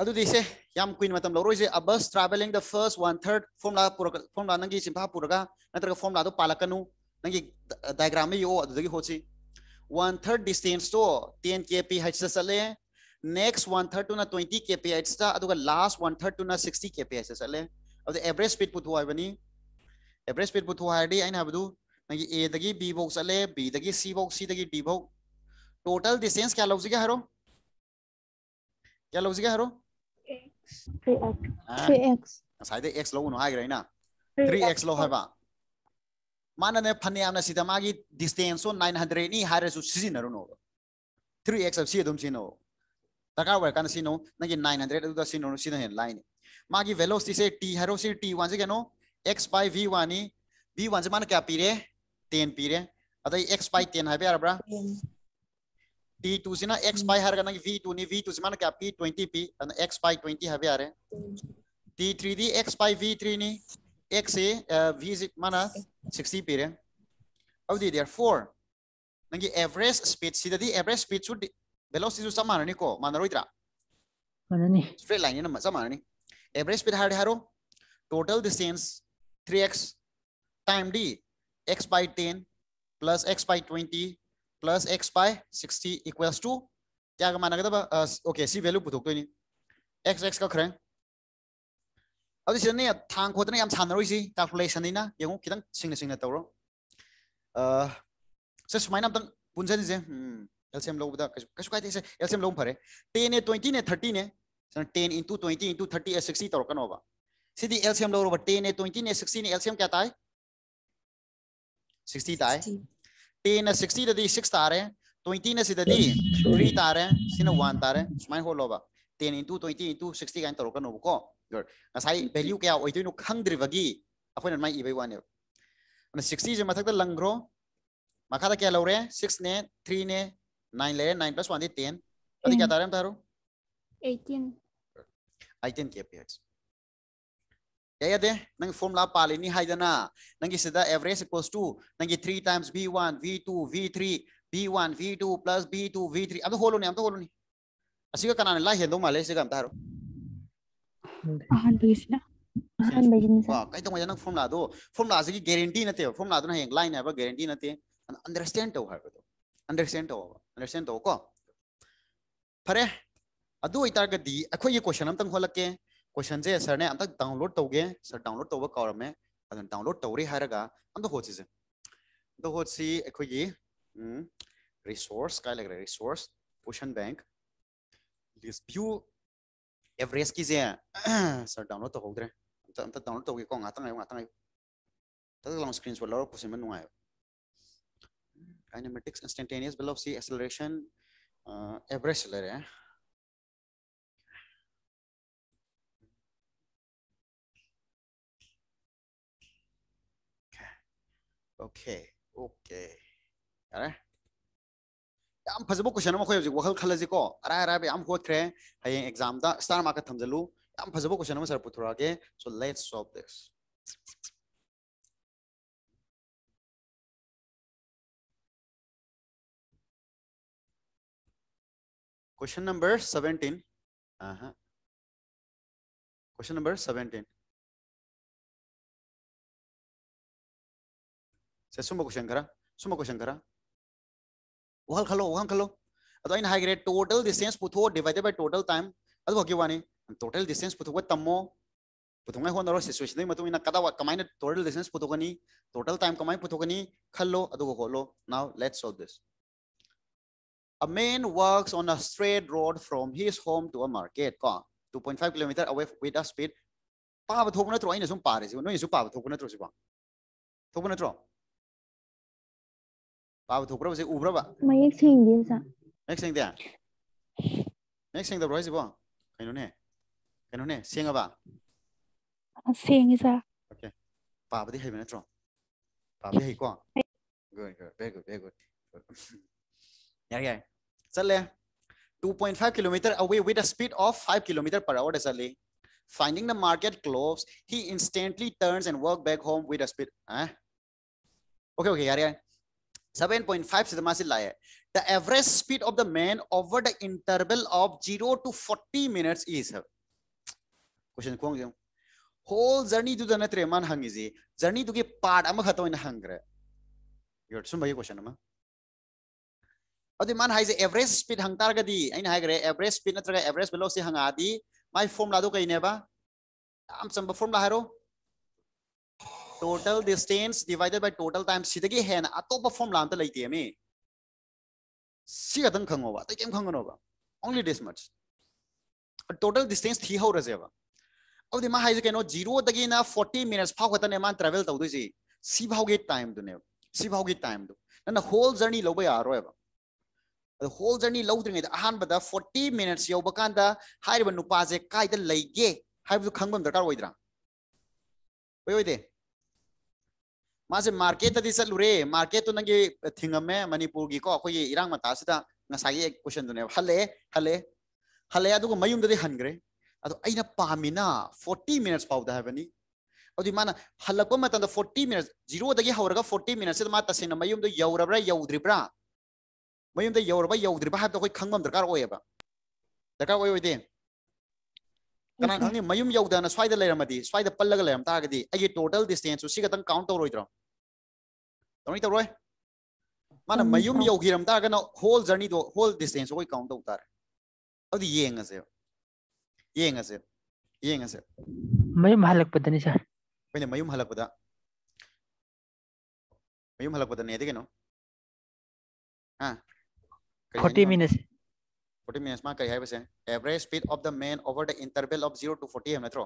adu dise yam queen matam lo roi se a bus traveling the first one third formula pura formula nangi simpha pura ga natra formula do palakanu nangi diagram me yo adu ho chi one third distance to 10 kp height sa sale next one third to na 20 kp height sa aduga last one third to na 60 kp height sa sale अब bani average speed है बनी di speed पुथु है D a dagi b box दगी B box अले B दगी C box C दगी D box total distance क्या लौजिगा हरो क्या लौजिगा हरो 3x 3x साइड x लौ नो हाग रहिना 3x लौ है बा ने फने आमना सीधा मागी डिस्टेंस हो 900 नी हारे सु सीजी नरु नो 3x सी दम सी दरकार वर कान सी नो नगी 900 अदु सी नो सीधा हे लाइन मागी वेलोसिटी से टी वन से t1 से केनो x वन v1 नी v1 से मान क्या पीरे 10 पीरे अदई x by 10 हाबे टी टू से ना x by हार करना v2 नी v2 से मान क्या p 20p x by 20 हाबे टी थ्री दी x वी थ्री नहीं x e v is mana 60 pira avdi therefore nangi average speed sida di average speed should velocity su samana ni ko mana roidra mana ni straight line ni sama ni average speed har haro total distance 3x time d x by 10 plus x by 20 plus x by 60 equals to kya माना गया था okay सी value पुतो तो नहीं x x का खरें अब इसने थांग खोदने हम छान रोई सी कैलकुलेशन नहीं ना ये हूँ कितने सिंगल सिंगल एलसीएम लोग बता कुछ एलसीएम लोग फरे टेन ए ट्वेंटी ने थर्टी ने ten into twenty into thirty ए सिक्सटी तोड़ कन होगा सीधी एलसीएम लोग टेन ए ट्वेंटी ने सिक्सटी ने एलसीएम क्या ताए सिक्सटी ताए टेन ए सिक्सटी दी सिक्स तारे ट्वेंटी ने सीधा थ्री तारे सीना वन तारे सुमाइन हो लोबा ten into twenty into sixty का तोड़ कन ꯌꯣꯔ ꯉꯁꯥꯏ ꯚꯦꯂ꯭ꯌꯨ ꯀꯌꯥ ꯑꯣꯏꯗꯣꯏꯅꯣ ꯈꯪꯗ꯭ꯔꯤꯕꯒꯤ ꯑꯩꯈꯣꯏꯅ ꯑꯗꯨꯃꯥꯏꯅ ꯏꯕꯩ ꯋꯥꯅꯦꯕ ꯑꯗꯨꯅ ꯁꯤꯛꯁꯇꯤꯁꯦ ꯃꯊꯛꯇ ꯂꯪꯈ꯭ꯔꯣ ꯃꯈꯥꯗ ꯀꯌꯥ ꯂꯧꯔꯦ ꯁꯤꯛꯁꯅꯦ ꯊ꯭ꯔꯤꯅꯦ ꯅꯥꯏꯟ ꯂꯩꯔꯦ ꯅꯥꯏꯟ ꯄ꯭ꯂꯁ ꯋꯥꯟꯗꯤ ꯇꯦꯟ ꯑꯗꯨ ꯀꯌꯥ ꯇꯥꯔꯦ ꯑꯝꯇ ꯍꯥꯏꯔꯣ ꯑꯩꯇꯤꯟ ꯑꯩꯇꯤꯟ ꯀꯦ ꯄꯤ ꯑꯦꯛꯁ ꯌꯥꯏ ꯌꯥꯗꯦ ꯅꯪ ꯐꯣꯔꯃꯨꯂꯥ ꯄꯥꯜꯂꯤꯅꯤ ꯍꯥꯏꯗꯅ ꯅꯪꯒꯤ ꯁꯤꯗ ꯑꯦꯚꯔꯦꯖ ꯏꯀ꯭ꯋꯜꯁ ꯇꯨ ꯅꯪꯒꯤ three times v one v two v three v one v two plus v two v three ꯑꯝꯇ ꯍꯣꯜꯂꯨꯅꯦ ꯑꯝꯇ ꯍꯣꯜꯂꯨꯅꯦ ꯑꯁꯤꯒ ꯀꯅꯥꯅ ꯂꯥꯏ ꯍꯦꯟꯗꯧ ꯃꯥꯜꯂꯦ ꯁꯤꯒ ꯑꯝꯇ ꯍꯥꯏꯔꯣ कई फॉर्मुला दो लाइन है गारंटी नते अंडरस्टैंड तो है तो अंडरस्टैंड तो अंडरस्टैंड तो डाउनलोड तोगे सर डाउनलोड तोबा कवरमे अदन डाउनलोड तोरे हारगा अंदो होचिजे अंदो एवरेज कीजिए सर download तो होगद्रे Entah डाउनलोड download होगी को kong. ngayo ngata Tadi langsung long screenshot lor ko simen ayo kinematics instantaneous velocity acceleration uh, average le re okay oke, okay ya. Yeah. ꯌꯥꯝ ꯐꯖꯕ ꯀꯣꯏꯁꯟ ꯑꯃ ꯑꯩꯈꯣꯏ ꯍꯧꯖꯤꯛ ꯋꯥꯈꯜ ꯈꯜꯂꯁꯤꯀꯣ ꯑꯔꯥꯏ ꯑꯔꯥꯏꯕ ꯌꯥꯝ ꯍꯣꯠꯈ꯭ꯔꯦ ꯍꯌꯦꯡ ꯑꯦꯛꯖꯥꯝꯗ ꯁ꯭ꯇꯥꯔ ꯃꯥꯔꯛꯀ ꯊꯝꯖꯤꯜꯂꯨ ꯌꯥꯝ ꯐꯖꯕ ꯀꯣꯏꯁꯟ ꯑꯃ ꯁꯥꯔ ꯄꯨꯊꯣꯔꯛꯑꯒꯦ ꯁꯣ ꯂꯦꯠꯁ ꯁꯣꯜꯕ this question number 17 uh -huh. question number 17 se suma question kara suma question kara ओहलखलो खलो अतो इन हाई ग्रेड टोटल डिस्टेंस पुथो डिवाइडेड बाय टोटल टाइम अतो गिवानी टोटल डिस्टेंस पुथो तमो पुथोमे होनरो सिचुएशन दै मतु इन कदा कमाइन टोटल डिस्टेंस पुथोकनी टोटल टाइम कमाइन पुथोकनी खल्लो अतो गोलो now let's solve this a man works on a straight road from his home to a market को 2.5 kilometer away with a speed पा बथोकन त्रो इन सुम पारे सि नो इन सु पा बथोकन त्रो सि बा थोकन त्रो ꯄꯥꯕ ꯍꯧꯖꯤꯛ ꯎꯕ꯭ꯔꯕ ꯃꯌꯦꯛ ꯁꯦꯡꯗꯦ ꯁꯥ ꯃꯌꯦꯛ ꯁꯦꯡꯗꯦ ꯃꯌꯦꯛ ꯁꯦꯡꯗꯕ꯭ꯔꯣ ꯍꯥꯏꯁꯤꯕꯣ ꯀꯩꯅꯣꯅꯦ ꯀꯩꯅꯣꯅꯦ ꯁꯦꯡꯉꯕ ꯁꯦꯡꯉꯦ ꯁꯥ ꯑꯣꯀꯦ ꯄꯥꯕꯗꯤ ꯍꯩꯕ ꯅꯠꯇ꯭ꯔꯣ ꯄꯥꯕꯗꯤ ꯍꯩꯀꯣ good good very good very good ꯌꯥꯔꯦ ꯌꯥꯔꯦ ꯆꯠꯂꯦ 2.5 kilometer away with a speed of 5 kilometer per hour चले finding the market close he instantly turns and walk back home with a speed eh? okay okay यार यार 7.5 centimeter liar. The average speed of the man over the interval of 0 to 40 minutes is question kong yung whole journey to the natre man hangizi journey to get part am khato in hangre your sumba question ma adi man hai average speed hang tar gadi ain hai gre average speed natra average velocity hang adi my formula do kai neba am samba formula haro total distance divided by total time sidagi hen atopa formula anta lai teme siga dang khangoba tai kem khangoba only this much total distance thi ho rajeva अब मा highs canoe zero दगी ना 40 minutes फाव खतने मान travel तौ दुजी सी भाव गे time दुने सी भाव गे टाइम दु ना होल जर्नी लोबे आ रोएबा the whole journey lowdringida ahanbada 40 minutes yobakanda haiba nupaje kaida leige haibu khangbam dakar oidra oyoide मासे मार्केट दी चलुरे मार्केट तो नंगे थिंगमे मणिपुर की को अखोय इरांग मता सदा ngasagi ek question dune hale hale hale adu ko mayum dadi hangre adu aina pamina 40 minutes pau da habani adu mana halako matan da 40 minutes zero dagi hawraga 40 minutes da mata sin mayum do yaurabra yaudribra mayum da yaurba yaudriba hab da koi khangmam darkar oyaba darkar oyode ꯀꯅꯥ ꯈꯪꯅꯤ ꯃꯌꯨꯝ ꯌꯧꯗꯅ ꯁ꯭ꯋꯥꯏꯗ ꯂꯩꯔꯝꯃꯗꯤ ꯁ꯭ꯋꯥꯏꯗ ꯄꯜꯂꯒ ꯂꯩꯔꯝ ꯇꯥꯔꯒꯗꯤ ꯑꯩꯒꯤ ꯇꯣꯇꯦꯜ ꯗꯤꯁꯇꯦꯟꯁꯁꯨ ꯁꯤ ꯈꯛꯇꯪ ꯀꯥꯎꯟ ꯇꯧꯔꯣꯏꯗ꯭ꯔꯣ ꯇꯧꯅꯤ ꯇꯧꯔꯣꯏ ꯃꯥꯅ ꯃꯌꯨꯝ ꯌꯧꯈꯤꯔꯝ ꯇꯥꯔꯒꯅ ꯍꯣꯜ ꯖꯔꯅꯤꯗꯣ ꯍꯣꯜ ꯗꯤꯁꯇꯦꯟꯁ ꯑꯩꯈꯣꯏ ꯀꯥꯎꯟ ꯇꯧ ꯇꯥꯔꯦ ꯑꯗꯨ ꯌꯦꯡꯉꯁꯦ ꯌꯦꯡꯉꯁꯦ ꯌꯦꯡꯉꯁꯦ ꯃꯌꯨꯝ ꯍꯜꯂꯛꯄꯗꯅꯤ ꯁꯥꯔ ꯑꯩꯈꯣꯏꯅ ꯃꯌꯨꯝ ꯍꯜꯂꯛꯄꯗ ꯃꯌꯨꯝ ꯍꯜꯂꯛꯄꯗꯅꯦ ꯑꯗꯨ ꯀꯩꯅꯣ ꯐꯣꯔꯇꯤ ꯃꯤꯅꯠꯁ 40 minutes માં કહી આવે છે average speed of the man over the interval of 0 to 40 એમ મિત્રો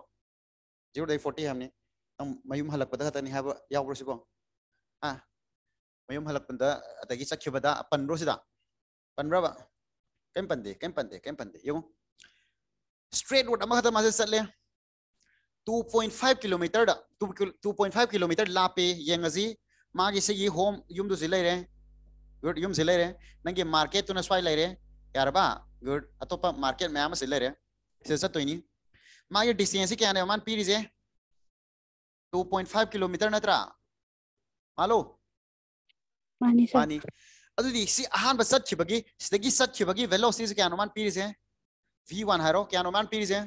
0 ટુ 40 એમ ને તમ મયુમ હલક પદા હતા ની હાબ યાવરો સિબો આ મયુમ હલક પંદા અતગી ચખ્યુ બદા 15 સિદા 15 બા કેમ પંદે કેમ પંદે કેમ પંદે યો સ્ટ્રેટ રોડ અમા હતા માસે સલે 2.5 કિલોમીટર दा 2.5 કિલોમીટર લાપે યંગજી मागी से ये होम यूम तो जिले रहे यूम जिले रहे नंगे मार्केट तो नस्वाई ले रहे यार बा good atop market mayama sillare sesa toini ma ye distance kya ne man pirise 2.5 km natra malo mani mani adudi si ahan ba sat khibagi sidagi sat khibagi velocity kya no man pirise v1 haro kya no man pirise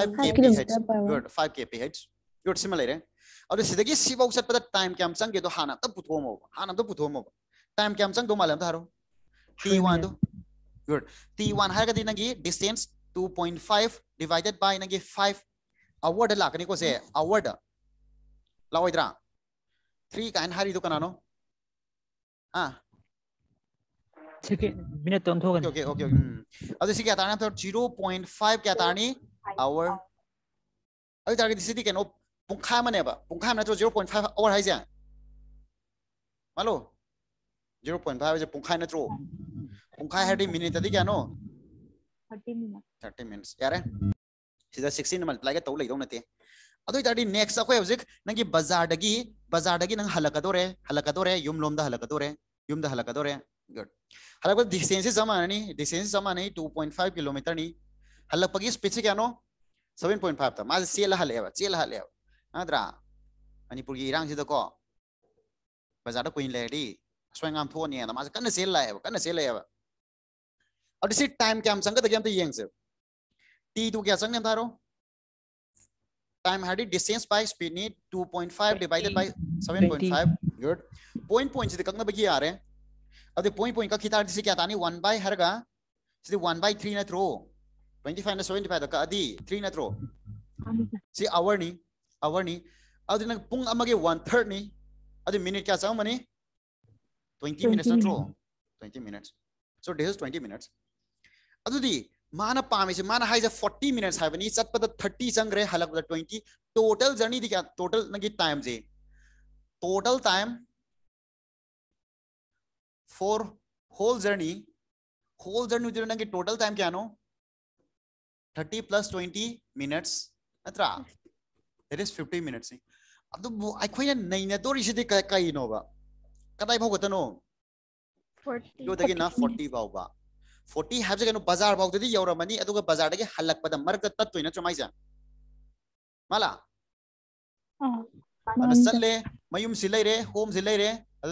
5 kph good 5 kph good similar hai और सिदगी सिवा उसे पता time क्या हम संगे तो हाना तब पुतोम हो हाना तो पुतोम हो टाइम क्या हम संग दो मालूम था हरो टी वन दो good t1 haragadi nangi distance 2.5 divided by nangi 5 award la kani ko se award la oidra 3 kan hari du kanano ah second minute ton thogan okay okay okay adu si kya tarna to 0.5 kya tarni hour adu target city can op pungkham ne ba pungkham na to 0.5 hour hai ja malo 0.5 je pungkham na to උංකා है මිනිතති කියනෝ මිනිස් යාර तो සික්සින් මල්ටලාගේ තවුල ඉරවනතේ इधर D next अखो हजिक नंगी बाजारडगी बाजारडगी नंग दो रे यूम द हलकदोरे दो रे गुड हलक डिस्टेंस नहीं डिस्टेंस पॉइंट फाइव किलोमीटर नी हलक पगी स्पीच क्या नो फाइव था माज सेल हलेव सेल हलेव हाँ आद्रा पुरी की से तो को बाजार कोइन लेडी स्वयं आम है ना माज कन्ने सेल लाएव कन्ने सेल लाएव और इसी टाइम क्या हम संग देखिए हम तो यंग से टी टू क्या संग हम थारो time had it distance by speed need 2.5 divided by 7.5 good point point से कंगना kangna आ रहे अब ये पॉइंट पॉइंट का कितार दिसे क्या था नहीं 1 बाय हर का से 1 बाय 3 ना थ्रो 25 ना 75 तक अदी 3 ना थ्रो से आवर नी आवर नी अब दिन पुंग अमगे 1/3 नी अदी मिनट क्या सा मने 20 मिनट्स ना थ्रो 20 minutes so this is 20 minutes अदुदी माना पामे से माना हाइज 40 मिनट्स हाइबनी सत पद 30 संग्रह हलक पद 20 टोटल जर्नी दी क्या टोटल नगी टाइम जे total time for whole journey whole journey उजर नगी टोटल टाइम क्या नो 30 plus 20 minutes natra that is 50 minutes adu ai khoina nei na dori se de kai no ba kadai bhaw gatano 40 yo dagi na 40 bhaw ba forty है कहीं बजार फाउदी यौरमी बजार हल्लपद मर तत्व चुमाइज माला चले मयूम से लेर होम से लेर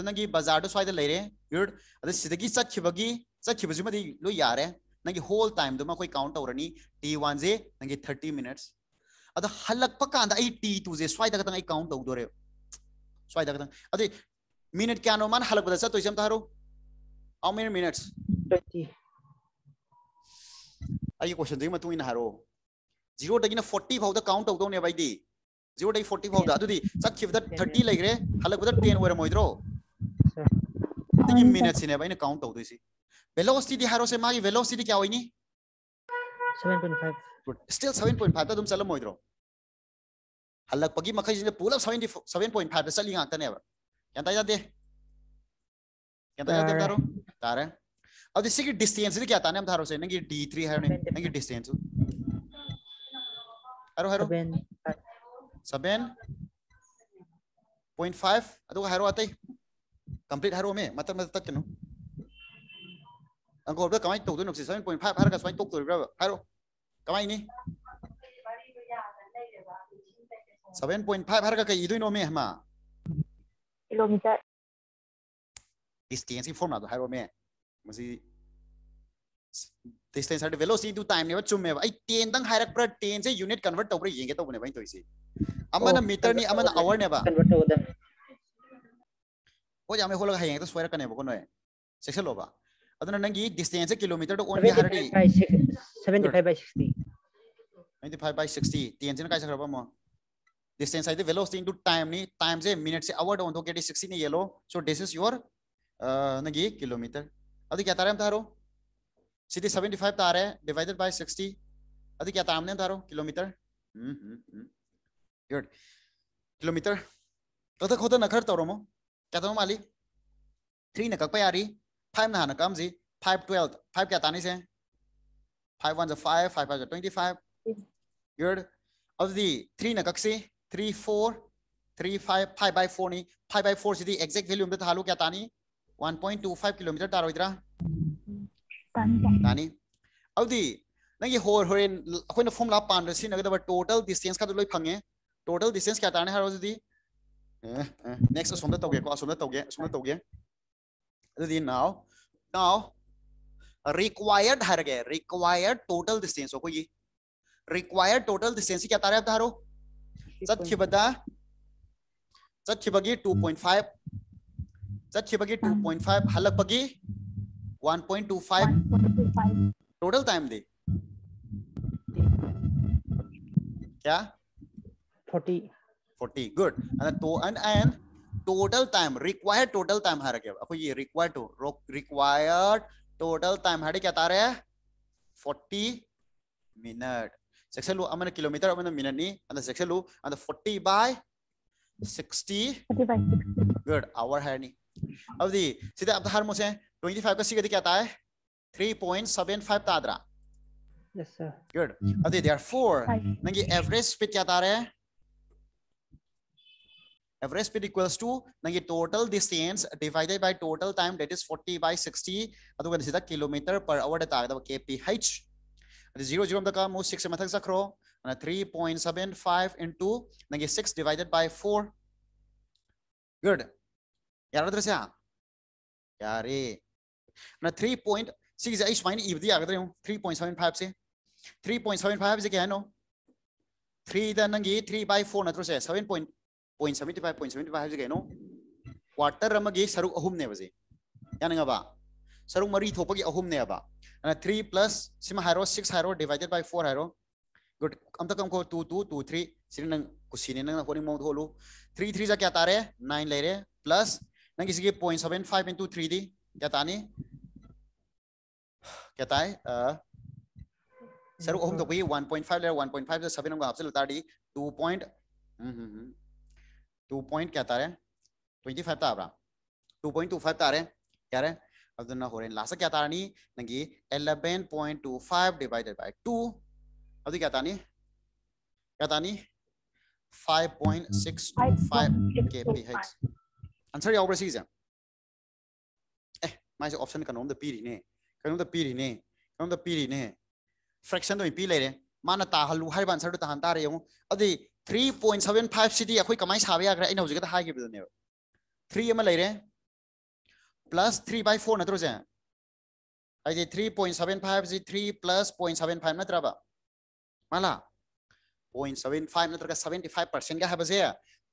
नंगी बजार स्वाद लेरे गुड सिदगी चखिबगी चखिबजुमदी लो यारे नंगी होल टाइम दो मैं काउंट तौरनी टी वन से नंगी थर्टी मिनट्स अद हल्लप कांद टी टू से स्वाद खतंग काउंट तौदोरे स्वाद खतंग अद मिनट क्या मान हल्लपद चतो हम हाउ मेनी मिनट्स ꯑꯩꯒꯤ ꯀ꯭ꯋꯦꯁꯟꯗꯨꯒꯤ ꯃꯇꯨꯡ ꯏꯟꯅ ꯍꯥꯏꯔꯛꯑꯣ ꯖꯤꯔꯣꯗꯒꯤꯅ ꯐꯣꯔꯇꯤ ꯐꯥꯎꯗ ꯀꯥꯎꯟ ꯇꯧꯗꯧꯅꯦ ꯚꯥꯏꯗꯤ ꯖꯤꯔꯣꯗꯒꯤ ꯐꯣꯔꯇꯤ ꯐꯥꯎꯗ ꯑꯗꯨꯗꯤ ꯆꯠꯈꯤꯕꯗ ꯊꯥꯔꯇꯤ ꯂꯩꯈ꯭ꯔꯦ ꯍꯜꯂꯛꯄꯗ ꯇꯦꯟ ꯑꯣꯏꯔꯝꯃꯣꯏꯗ꯭ꯔꯣ ꯑꯗꯒꯤ ꯃꯤꯅꯠꯁꯤꯅꯦꯕ ꯑꯩꯅ ꯀꯥꯎꯟ ꯇꯧꯗꯣꯏꯁꯤ ꯚꯦꯂꯣꯁꯤꯇꯤꯗꯤ ꯍꯥꯏꯔꯣꯁꯦ ꯃꯥꯒꯤ ꯚꯦꯂꯣꯁꯤꯇꯤ ꯀꯌꯥ ꯑꯣꯏꯅꯤ 7.5 still 7.5 ꯗ ꯑꯗꯨꯝ ꯆꯠꯂꯝꯃꯣꯏꯗ꯭ꯔꯣ ꯍꯜꯂꯛꯄꯒꯤ ꯃꯈꯩꯁꯤꯅ ꯄꯨꯂꯞ 7.5 ꯗ ꯆꯠꯂꯤ ꯉꯥꯛꯇꯅꯦꯕ ꯒ꯭ꯌꯥꯟ ꯇꯥ ꯌꯥꯗꯦ ꯒ꯭ꯌꯥꯟ ꯇꯥ ꯌꯥꯗꯦ ꯇꯥꯔꯣ ꯇꯥꯔꯦ अब जैसे कि डिस्टेंस भी क्या था ना हम धारों से ना कि d3 है ना ना कि डिस्टेंस हरो हरो सबेन पॉइंट फाइव अदो हरो आते ही कंप्लीट हरो में मतलब मतलब तक क्यों अंको अब कमाई तो दो नुक्सी सेवन पॉइंट फाइव हर का स्वाइन तो तो रिब्रा हरो कमाई नहीं सेवन पॉइंट फाइव हर का कई दो नो में हमारा किलोमीटर डिस्टेंस की फॉर्म ना तो हरो में ꯃꯁꯤ distance ꯍꯥꯏꯔꯗꯤ velocity ꯗꯨ time ꯅꯦꯕ ꯆꯨꯝꯃꯦꯕ ꯑꯩ 10 ꯗꯪ ꯍꯥꯏꯔꯛꯄ꯭ꯔꯥ 10 ꯁꯦ unit convert ꯇꯧꯕ꯭ꯔꯥ ꯌꯦꯡꯒꯦ ꯇꯧꯕꯅꯦꯕ ꯑꯩ ꯇꯧꯏꯁꯦ ꯑꯃꯅ meter ꯅꯤ ꯑꯃꯅ hour ꯅꯦꯕ convert ꯇꯧꯒꯗꯕꯅꯤ ꯀꯣ ꯌꯥꯝ ꯍꯣꯂꯒ ꯍꯌꯦꯡꯗ ꯁꯣꯏꯔꯛꯀꯅꯦꯕ ꯀꯣ ꯅꯣꯏ ꯁꯦꯛꯁꯟ ꯂꯣꯕ ꯑꯗꯨꯅ ꯅꯪꯒꯤ distance ꯁꯦ kilometer ꯗ ꯑꯣꯟꯒꯦ ꯍꯥꯏꯔꯗꯤ 75 by 60 95 by 60 10 ꯁꯤꯅ ꯀꯥꯏ ꯆꯠꯈ꯭ꯔꯕ ꯑꯃꯣ distance ꯍꯥꯏꯗꯤ velocity into time ꯅꯤ time ꯁꯦ minute ꯁꯦ hour ꯗ ꯑꯣꯟꯊꯣꯛꯀꯦꯗꯤ 60 ꯅꯤ yellow so this is your uh, ꯅꯪꯒꯤ kilometer ಅದಕ್ಕೆ ಎತ್ತಾರೇಮ್ ಧಾರೋ ಸಿಟಿ ಸೆವೆಂಟಿ ಫೈವ್ ತಾರೆ ಡಿವೈಡೆಡ್ ಬೈ ಸಿಕ್ಸ್ಟಿ ಅದಕ್ಕೆ ಎತ್ತಾಮ್ನೆ ಧಾರೋ kilometer hmm kilometer hmm good kilometer ಕಥಕ್ ಹೋದ ನಖರ್ क्या ಕ್ಯಾತಮ हम्म, हम्म, हम्म। तो तो माली थ्री ने आ रही फाइव ना हाना कम जी फाइव ट्वेल्थ फाइव क्या तानी से फाइव वन जो फाइव फाइव फाइव जो ट्वेंटी फाइव गुड अभी थ्री ने से three four three five five by four नहीं फाइव बाई फोर से एक्जेक्ट वैल्यू में था क्या तानी 1.25 किलोमीटर तारो इधर तानी अवधि नंग ये होर होरेन अखोन फॉर्म ला पान रसी नगद बट टोटल डिस्टेंस का तो लोई फंगे टोटल डिस्टेंस क्या ताने हरो जदी नेक्स्ट सोमदा तोगे को सोमदा तोगे सोमदा तोगे जदी नाउ नाउ रिक्वायर्ड हर गे रिक्वायर्ड टोटल डिस्टेंस हो को ये required total distance क्या तारे अब धारो सच्ची खिबदा सत खिबगी 2.5 सच्ची बगी 2.5 हलक टू फाइव टोटल टाइम दे क्या 40 40 गुड अन तो and and total time required total time है रखे अब ये required to required total time है क्या तारे रहे हैं 40 मिनट सेक्शन लो हमने किलोमीटर हमने मिनट नहीं अंदर सेक्शन लो अंदर 40 बाय 60 गुड आवर है नहीं अब दी सीधे अब हर मुझे 25 का सी कितना आता है 3.75 तादरा यस सर गुड अब दी देयर फोर नंगे एवरेज स्पीड क्या आता है एवरेज स्पीड इक्वल्स टू नंगे total distance divided by total time that is 40 by 60 अदुगा सीधा किलोमीटर पर आवर आता है तो केपीएच अब 0 0 तक मु 6 मेथड से करो and 3.75 into nange divided by 4 good ಯಾರಾದ್ರೂ ಸ್ಯಾ ಯಾರೇ ना थ्री पॉइंट सिक्स सुमाय इबद यागद्रे थ्री पॉइंट सेवन फाइव से थ्री पॉइंट सेवन फाइव से क्या है थ्री नंगी थ्री बाई फोर नत्रो से seven point point seventy five point seventy five से क्या क्वार्टर सरुक अहमने यानब सरुक मरी थोप की अहमने थ्री प्लस सिम हारो सिक्स हारो डिवाइडेड बाई फोर हारो गुड अमत कमको टू टू टू थ्री सिर्फ नंग कुछ होनी मोलू थ्री थ्री जा क्या तारे नाइन लेरे प्लस नंगे point seven five into three डी क्या तानी क्या ताए सर ओम तो कोई वन पॉइंट फाइव लेर वन पॉइंट फाइव सेवन हमको आपसे लगता डी टू पॉइंट टू पॉइंट क्या तारे ट्वेंटी फाइव ता रहा टू पॉइंट टू फाइव तारे क्या रे अब ना हो रहे लास्ट क्या तारनी नंगी eleven point two five divided by two अब क्या तानी क्या तानी 5.625 kph Answer your overseas. Eh, my option can on the P ne. Can on the P ne. Can on the P ne. Fraction to P later. Mana tahalu hai answer to tahantare yung. Adi 3.75 city akoi kamai sabi agra ina hujika hai gibu ne. 3 ma later. Plus 3 by 4 natro ja. Ai 3.75 ji 3 plus 0.75 natra ba. Mala 0.75 natra ka 75% ka hai base.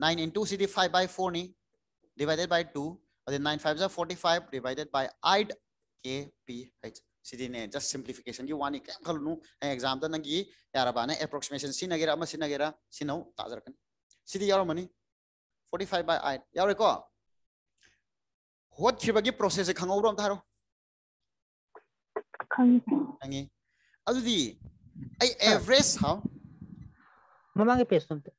9 into Sidhi 5 by 4 नहीं divided by 2 और then 9 5 is 45 divided by 8 kph सीधी ने just simplification की वानी क्या कर लूँ exam तो नंगी यार बाने approximation सी नगेरा अम्म सी नगेरा सी ना ताज़ा रखने सीधी यारों मनी 45 by 8 यारों को what की बगी process है खंगो उरम थारो खंगी अजुदी I average हाँ ममांगे पेश सुनते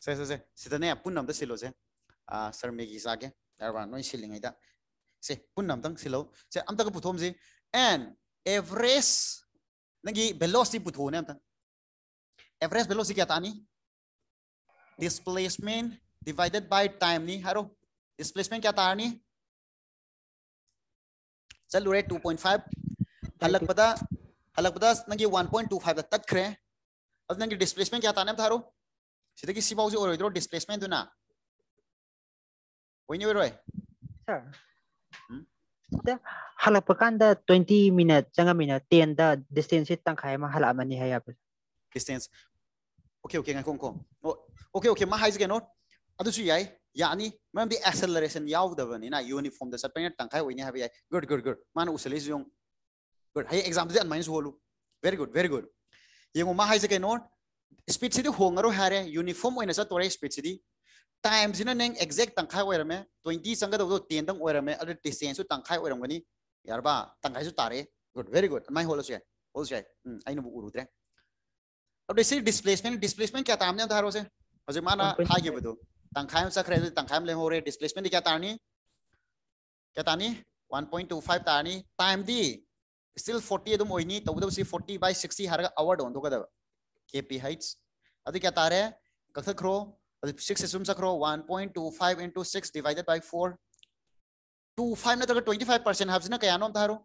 ꯁꯦ ꯁꯦ से ꯁꯤꯗꯅꯦ ꯄꯨꯟꯅ ꯑꯝꯇ ꯁꯤꯜꯂꯣꯁꯦ चागे ꯃꯦꯒꯤ ꯆꯥꯒꯦ ꯀꯔꯕꯥꯔ से ꯁꯤꯜꯂꯤꯉꯩꯗ ꯁꯦ ꯄꯨꯟꯅ ꯑꯝꯇꯪ ꯁꯤꯜꯂꯧ ꯁꯦ ꯑꯝꯇꯒ ꯄꯨꯊꯣꯛꯑꯝꯁꯤ ꯑꯦꯟ ꯑꯦꯚꯔꯦꯖ ꯅꯪꯒꯤ से ꯄꯨꯊꯣꯛꯎꯅꯦ ꯑꯝꯇꯪ एवरेज वेलोसिटी क्या तानी डिस्प्लेसमेंट डिवाइडेड बाय टाइम नी हरो डिस्प्लेसमेंट क्या तारनी चलो रे 2.5 हलक पता हलक पता नंगे 1.25 तक खरे अब नंगे डिस्प्लेसमेंट क्या ताने थारो सिदगी सिबाउजे ओरोइद्रो डिस्प्लेसमेंट दुना ओइने ओरोइ सर दा हलप कांदा 20 मिनट चंगा मिनट 10 दा डिस्टेंस से तंखाय मा हला मनि है आप distance okay okay ngai kong kong okay okay मा हाइज गेनो अदु सु याई यानी मैं भी एक्सेलरेशन याव दबनी ना यूनिफॉर्म द सर पेन तंखाय ओइने है याई गुड गुड गुड मान उसले जों गुड हाई एग्जांपल दे अनमाइनस होलु very good very good yengo ma haise ke note speed से हों है यूनिफॉर्म होने चत स्पीड से टाइम से नंग एग्जैक्ट तंखा होरमे ट्वेंटी चंगदो टेन दंग होरमे अदर डिस्टेंस तंखा होरमगनी यारबा तंखा सु तारे गुड वेरी गुड मैं हल्स हल्स होलो अब दिस डिस्प्लेसमेंट डिस्प्लेसमेंट क्या तामने से हजुर माना हागे तंखा में सखरे तंखा में ले डिस्प्लेसमेंट क्या तार क्या तार वन पॉइंट टू फाइव तार टाइम दी स्टिल फोर्टी अदम होइनी तबदो सी 40 बाय हर आवर दोन KP heights. अभी क्या बता रहे हैं कथक रो सिक्स एसूम्स रखो 1.25 into 6 divided by 4 25 ना तो 25 परसेंट ना क्या नाम धारो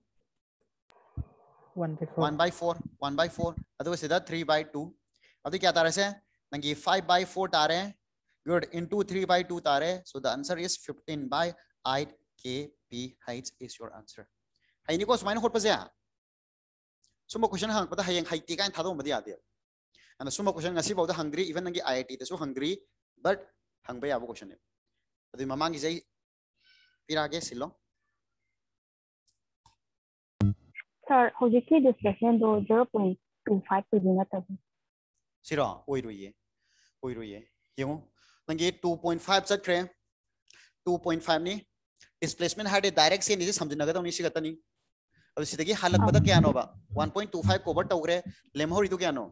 1 by 4 1 by 4 1 by 4 अदो सीधा 3 by 2 अभी क्या है से नंगी 5 by 4 तारे good into 3 by 2 तारे so the answer is 15 by 8 kp heights is your answer हाई निको सुमाइन होट पजे सुमो क्वेश्चन हाँ पता हाई का इन काइन थादो मदि आदे and asuma question ngasi bawda hungry even nangi IIT dasu hungry but hangba yabo question ne adu mamang jai pirage silo sir hojiki discussion do 0.25 pidi na tabi sira ye. oiroye yemo nangi 2.5 chat kre 2.5 ni displacement had a direct से is समझना गया उन्हीं से गता नहीं अब इसी तरह की हालत पता क्या नो बा 1.25 कोवर टोगरे लेमहोरी तो क्या नो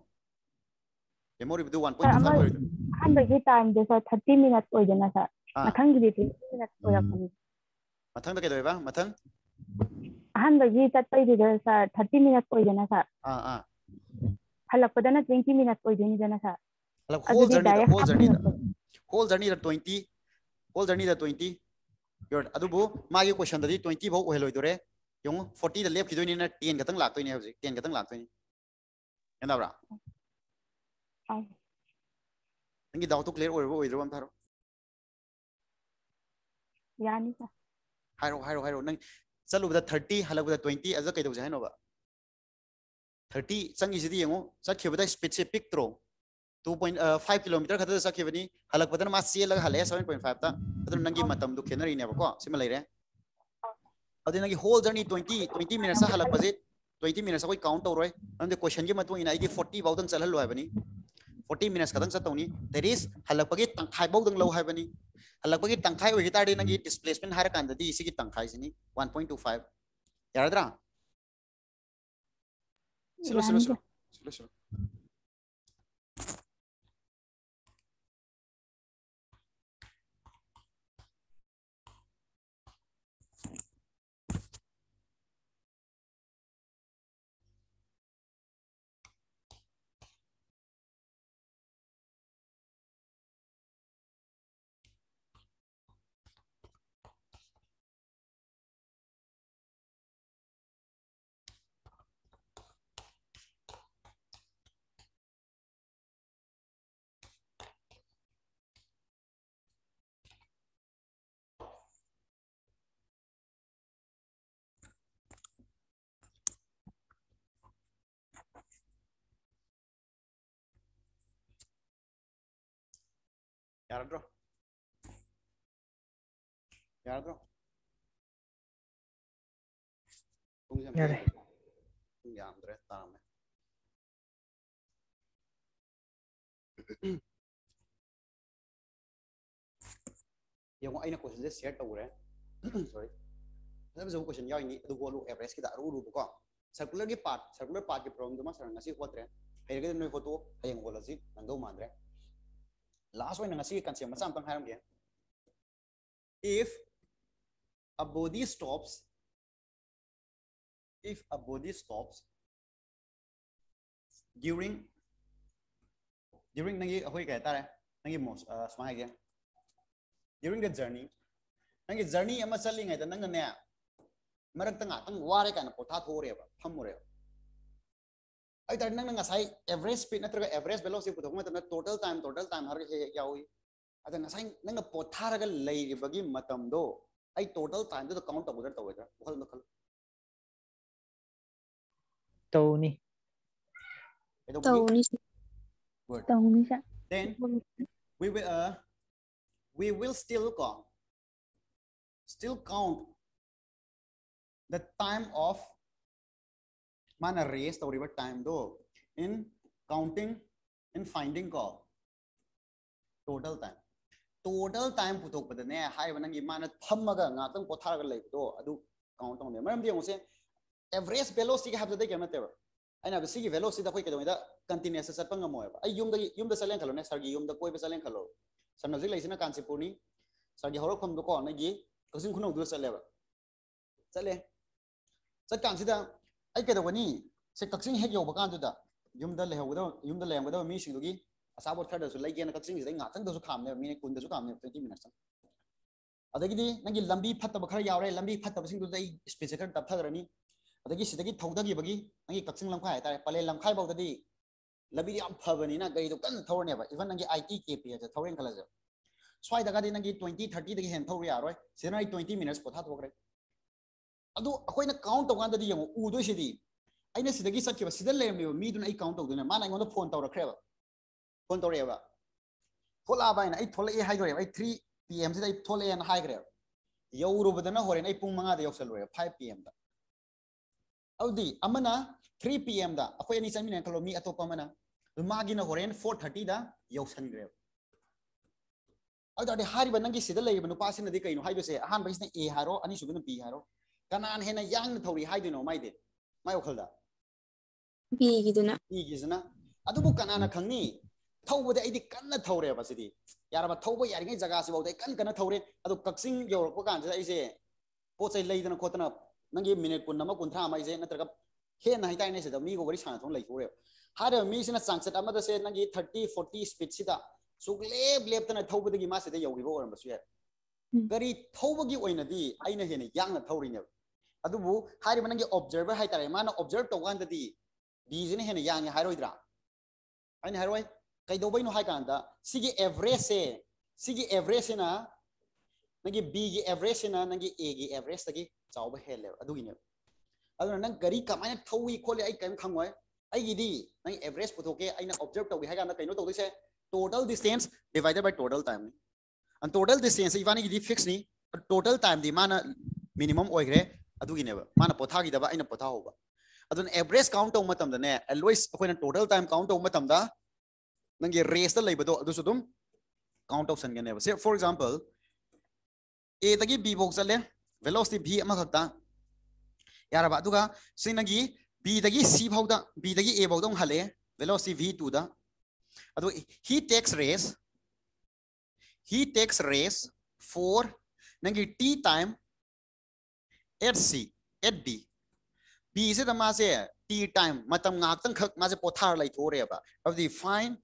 ꯃꯦꯃꯣꯔꯤꯕꯗꯨ 1.25 ꯑꯣꯏꯔꯦ ꯑꯍꯥꯟꯕꯒꯤ ꯇꯥꯏꯝꯗ ꯁꯥꯔ 30 ꯃꯤꯅꯠ ꯑꯣꯏꯗꯅ ꯁꯥꯔ ꯃꯊꯪꯒꯤꯗꯤ 20 ꯃꯤꯅꯠ ꯑꯣꯏꯔꯛꯀꯅꯤ ꯃꯊꯪꯗ ꯀꯩꯗꯧꯋꯦꯕ ꯃꯊꯪ ꯑꯍꯥꯟꯕꯒꯤ ꯆꯠꯄꯩꯗꯨꯗ ꯁꯥꯔ 30 ꯃꯤꯅꯠ ꯑꯣꯏꯗꯅ ꯁꯥꯔ ꯑꯥ ꯑꯥ ꯍꯜꯂꯛꯄꯗꯅ 20 ꯃꯤꯅꯠ ꯑꯣꯏꯗꯣꯏꯅꯤꯗꯅ ꯁꯥꯔ ꯍꯜꯂꯛ ꯍꯣꯜ ꯖꯔꯅꯤꯗ ꯍꯣꯜ ꯖꯔꯅꯤꯗ ꯍꯣꯜ ꯖꯔꯅꯤꯗ 20 ꯍꯣꯜ ꯖꯔꯅꯤꯗ 20 ꯌꯣꯔ ꯑꯗꯨꯕꯨ ꯃꯥꯒꯤ ꯀꯣꯏꯁꯟꯗꯗꯤ 20 ꯐꯥꯎ ꯑꯣꯏꯍꯜꯂꯣꯏꯗꯣꯔꯦ ꯌꯦꯡꯉꯣ 40 ꯗ ꯂꯦꯞꯈꯤꯗꯣꯏꯅꯤꯅ 10 ꯈꯛꯇꯪ ꯂꯥꯛꯇꯣꯏꯅꯦ ꯍꯧꯖꯤꯛ 10 ꯈꯛꯇꯪ ꯂꯥꯛꯇꯣꯏꯅꯤ ꯌꯦꯡꯗꯕ꯭ꯔꯥ ꯑꯥꯎ ꯅꯪꯒꯤ ꯗꯥꯎꯠꯇꯣ ꯀ꯭ꯂꯤꯌꯥꯔ ꯑꯣꯏꯔꯕ ꯑꯣꯏꯗ꯭ꯔꯕ ꯑꯝꯇ ꯍꯥꯏꯔꯛꯑꯣ ꯌꯥꯅꯤ ꯁꯥꯔ ꯍꯥꯏꯔꯣ ꯍꯥꯏꯔꯣ ꯍꯥꯏꯔꯣ ꯅꯪ ꯆꯠꯂꯨꯕꯗ ꯊꯥꯔꯇꯤ ꯍꯜꯂꯛꯄꯗ ꯇ꯭ꯋꯦꯟꯇꯤ ꯑꯗꯨꯗ ꯀꯩꯗꯧꯁꯦ ꯍꯥꯏꯅꯣꯕ ꯊꯥꯔꯇꯤ ꯆꯪꯉꯤꯁꯤꯗꯤ ꯌꯦꯡꯉꯣ ꯆꯠꯈꯤꯕꯗ ꯁ꯭ꯄꯤꯗꯁꯦ ꯄꯤꯛꯇ꯭ꯔꯣ ꯇꯨ ꯄꯣꯏꯟ ꯐꯥꯏꯚ ꯀꯤꯂꯣꯃꯤꯇꯔ ꯈꯛꯇꯗ ꯆꯠꯈꯤꯕꯅꯤ ꯍꯜꯂꯛꯄꯗꯅ ꯃꯥ ꯆꯦꯜꯂꯒ ꯍꯜꯂꯛꯑꯦ ꯁꯚꯦꯟ ꯄꯣꯏꯟ ꯐꯥꯏꯚꯇ ꯑꯗꯨꯅ ꯅꯪꯒꯤ ꯃꯇꯝꯗꯣ ꯈꯦꯠꯅꯔꯤꯅꯦꯕꯀോ ꯁꯤꯃ ꯂꯩꯔꯦ ꯑꯗꯨ ꯅꯪꯒꯤ ꯍꯣꯜ ꯖꯔꯅꯤ ꯇ꯭ꯋꯦꯟꯇꯤ ꯇ꯭ꯋꯦꯟꯇꯤ ꯃꯤꯅꯠꯁꯇ ꯍꯜꯂꯛꯄꯁꯦ ꯇ꯭ꯋꯦꯟꯇꯤ ꯃꯤꯅꯠꯁ ꯑꯩꯈꯣꯏ ꯀꯥꯎꯟ ꯇꯧꯔꯣꯏ ꯃꯔꯝꯗꯤ ꯀꯣꯏꯁꯟꯒꯤ ꯃꯇꯨꯡ ꯏꯟꯅ ꯑꯩꯗꯤ ꯐꯣꯔꯇꯤ ꯐꯥꯎꯗꯪ ꯆꯠꯍꯜꯂꯣ ꯍꯥꯏꯕꯅꯤ 40 minutes kadang satoni that is halak pagi tangkai bau dang low hai bani halak pagi tangkai oi tadi nagi displacement har kan dadi isi ki tangkai sini 1.25 yaradra silo silo silo silo ಯಾರಾದ್ರು ಯಾರಾದ್ರು ತುಂಬ್ಯಾ ಅಂದ್ರೆ ತಾಮೆ yung aina ko sila share to ure sorry sabi sa question yaw ni du golu average kita ru ru ko circular ki part circular part ki problem duma sarang ngasi hotre hai ge noi photo hai ngol asi nang do mandre Last one, ꯂꯥꯁ kan ꯉꯁꯤꯒꯤ concept ꯃꯆꯥ ꯑꯃꯇꯪ ꯍꯥꯏꯔꯝꯒꯦ if a body stops if a body stops during during nangi ahoi kaya tare nangi most uh, smah kaya during the journey nangi journey ama chali ngai ta nang ne marak tanga tang ware kana potha thore ba pham re ba ꯑꯗꯨ ꯅꯪꯅ ꯉꯁꯥꯏ average speed ꯅꯠꯇ꯭ꯔꯒ average velocity ꯄꯨꯊꯣꯛꯄ ꯃꯇꯝꯗ total time total time ꯍꯥꯏꯔꯒ ꯍꯦꯛ ꯍꯦꯛ ꯌꯥꯎꯏ ꯑꯗ ꯉꯁꯥꯏ ꯅꯪꯅ ꯄꯣꯊꯥꯔꯒ ꯂꯩꯔꯤꯕꯒꯤ ꯃꯇꯝꯗꯣ ꯑꯩ टोटल टाइमꯗꯨꯗ ꯀꯥꯎꯟꯠ ꯇꯧꯒꯗ꯭ꯔꯥ ꯇꯧꯔꯣꯏꯗ꯭ꯔꯥ ꯋꯥꯈꯜꯗ ꯈꯜꯂꯨ ꯇꯧꯅꯤ ꯇꯧꯅꯤ Good. Then we will uh, we will still count, still count the time of man arrays තවරිවට time දෝ in counting in finding ka total time total time putok pada ne hai wanang imana thammaga nga tang pothar ga leibdo adu count on ne maram de ngose average velocity ga habda de kemate ba aina ba sigi velocity da koi kadoi da continuous sa panga moe ba ai yum da yum da salen khalo ne sar gi yum da koi ba salen khalo sar na jik leisina kanchipur ni sar gi horok pham do ko na gi kasim khuno du sale ba sale sa kanchi da ꯑꯩ ꯀꯩꯗꯧꯒꯅꯤ ꯁꯦ ꯀꯛꯆꯤꯡ ꯍꯦꯛ ꯌꯧꯕ ꯀꯥꯟꯗꯨꯗ ꯌꯨꯝꯗ ꯂꯩꯍꯧꯒꯗꯕ ꯌꯨꯝꯗ ꯂꯩꯔꯝꯒꯗꯕ ꯃꯤꯁꯤꯡꯗꯨꯒꯤ ꯑꯆꯥꯄꯣꯠ ꯈꯔꯗꯁꯨ ꯂꯩꯒꯦꯅ ꯀꯛꯆꯤꯡꯁꯤꯗ ꯑꯩ ꯉꯥꯛꯇꯪꯗꯁꯨ ꯈꯥꯝꯅꯦꯕ minute ꯀꯨꯟꯗꯁꯨ ꯈꯥꯝꯅꯦꯕ twenty ꯃꯤꯅꯠꯁꯇꯪ ꯑꯗꯒꯤꯗꯤ ꯅꯪꯒꯤ ꯂꯝꯕꯤ ꯐꯠꯇꯕ ꯈꯔ ꯌꯥꯎꯔꯦ ꯂꯝꯕꯤ ꯐꯠꯇꯕꯁꯤꯡꯗꯨꯗ ꯑꯩ ꯁ꯭ꯄꯤꯠꯁꯦ ꯈꯔ ꯇꯞꯊꯈ꯭ꯔꯅꯤ ꯑꯗꯒꯤ ꯁꯤꯗꯒꯤ ꯊꯧꯗꯈꯤꯕꯒꯤ ꯅꯪꯒꯤ ꯀꯛꯆꯤꯡ ꯂꯝꯈꯥꯏ ꯍꯥꯏꯇꯥꯔꯦ ꯄꯂꯦꯟ ꯂꯝꯈꯥꯏꯐꯥꯎꯗꯗꯤ ꯂꯝꯕꯤꯗꯤ ꯌꯥꯝ ꯐꯕꯅꯤꯅ ꯒꯥꯔꯤꯗꯣ ꯀꯟꯅ ꯊꯧꯔꯅꯦꯕ ꯏꯚꯟ ꯅꯪꯒꯤ ꯑꯥꯏ ꯇꯤ ꯀꯦ ꯄꯤ ꯍꯥꯏꯁꯦ ꯊꯧꯔꯦꯟ ꯈꯜꯂꯁꯦ ꯁ꯭ꯋꯥꯏꯗꯒꯗꯤ ꯅꯪꯒꯤ ꯇ꯭ꯋꯦꯟꯇꯤ ꯊꯥꯔꯇꯤꯗꯒꯤ ꯍꯦꯟꯅ ꯊꯧꯕ ꯌꯥꯔꯣꯏ ꯁꯤꯗꯅ ꯑꯩ ꯇ꯭ꯋꯦꯟꯇꯤ ꯃꯤꯅꯠꯁ ꯄꯣꯊꯥꯊꯣꯛꯈ꯭ꯔꯦ ꯑꯗꯨ ꯑꯩꯈꯣꯏꯅ ꯀꯥꯎꯟ ꯇꯧꯀꯥꯟꯗꯗꯤ ꯌꯦꯡꯉꯣ ꯎꯗꯣꯏꯁꯤꯗꯤ ꯑꯩꯅ ꯁꯤꯗꯒꯤ ꯆꯠꯈꯤꯕ ꯁꯤꯗ ꯂꯩꯔꯝꯂꯤꯕ ꯃꯤꯗꯨꯅ ꯑꯩ ꯀꯥꯎꯟ ꯇꯧꯗꯣꯏꯅꯦ ꯃꯥꯅ ꯑꯩꯉꯣꯟꯗ ꯐꯣꯟ ꯇꯧꯔꯛꯈ꯭ꯔꯦꯕ ꯐꯣꯟ ꯇꯧꯔꯛꯑꯦꯕ ꯊꯣꯛꯂꯛꯑꯕ ꯍꯥꯏꯅ ꯑꯩ ꯊꯣꯛꯂꯛꯑꯦ ꯍꯥꯏꯗꯣꯔꯦꯕ ꯑꯩ ꯊ꯭ꯔꯤ ꯄꯤ ꯑꯦꯝꯁꯤꯗ ꯑꯩ ꯊꯣꯛꯂꯛꯑꯦꯅ ꯍꯥꯏꯈ꯭ꯔꯦꯕ ꯌꯧꯔꯨꯕꯗꯅ ꯍꯣꯔꯦꯟ ꯑꯩ ꯄꯨꯡ ꯃꯉꯥꯗ ꯌꯧꯁꯜꯂꯨꯔꯦ ꯐꯥꯏꯚ ꯄꯤ ꯑꯦꯝꯗ ꯑꯗꯨꯗꯤ ꯑꯃꯅ ꯊ꯭ꯔꯤ ꯄꯤ ꯑꯦꯝꯗ ꯑꯩꯈꯣই ꯑꯅꯤ ꯆꯠꯃꯤꯟꯅ ꯈꯜꯂꯣ ꯃꯤ ꯑꯇꯣꯞꯄ ꯑꯃꯅ ꯃꯥꯒꯤꯅ ꯍꯣꯔꯦꯟ ꯐꯣꯔ ꯊꯥꯔꯇꯤꯗ ꯌꯧꯁꯟꯈ꯭ꯔꯦꯕ ꯑꯗꯨꯗꯤ ꯍꯥꯏꯔꯤꯕ ꯅꯪꯒꯤ ꯁꯤꯗ ꯂꯩꯔꯤꯕ ꯅꯨꯄꯥꯁꯤꯅꯗꯤ ꯀꯩꯅꯣ ꯍꯥꯏꯗꯣꯏꯁꯦ ꯑꯍꯥꯟꯕꯒꯤꯁꯤꯅ ꯑꯦ ꯍꯥꯏꯔꯣ ꯑꯅꯤꯁꯨꯕꯅ ꯕꯤ ꯍꯥꯏꯔꯣ kanan hena yang thori hai dino mai de mai okhal da bi gi dina bi gi zna adu bu kanana khangni thau de idi kanna thore ba sidi yar ba thau ba yar ngai jaga si ba de kan kanna thore adu kaksing yor ko kan ja ise po chai lei dana khotna nang ye minute kun nama kun tha mai je na tra hena hai tai ne se da mi go bari sana thong lei hore ha de mi sina changset amada se nang ye 30 40 speed sida suk leb leb tana thau ba de gi ma se de yori ba oram ba su yar गरि थौबगी ओइनदी आइन हेने yang थौरिने अदुबु हारि मनंगे observer high तारे मान observe तोगांददी बिजिन हेने yang हायरोइद्रा आइन हायरोइ कैदोबैनो high कांदा सिगे average से सिगे एवरेज ना नगे बी गे एवरेज ना नगे ए गे एवरेज तगे चाउब हेले अदुगिने अदु न गरि कमाने थौई खोले आइ कैम खांगवाय आइगिदी नै एवरेज पुथोके आइना ऑब्जर्व तोबि हाइ कांदा कैनो तोदिसे total distance divided by total time and total distance ivani gi fix ni total time di mana minimum oigre adugi neba mana potha gi daba aina potha hoba adun average count au matam da ne always akoina total time count au matam da nangi race da leiba do adu sudum count option ga neba say for example a dagi b bok chale velocity b ama khakta yaraba aduga sinagi b dagi c bhau da b dagi a bhau da hale velocity v2 da adu he takes race he takes race for t time at c at b b is the mase t time matam ngak tang khak mase pothar lai thore ba of the fine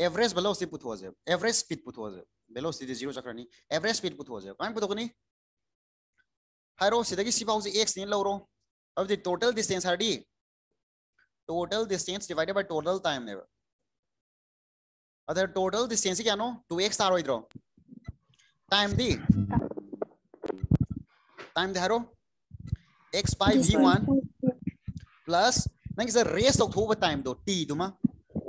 average velocity put was average speed put was velocity zero chakra ni average speed put was kan put ni hairo sidagi sibau ji x ni lauro of the total distance are d total distance divided by total time अदर total distance क्या नो 2x आरो इधरो time दी time दे हरो x by v1 plus नहीं sir रेस तो थोड़ा टाइम दो t दुमा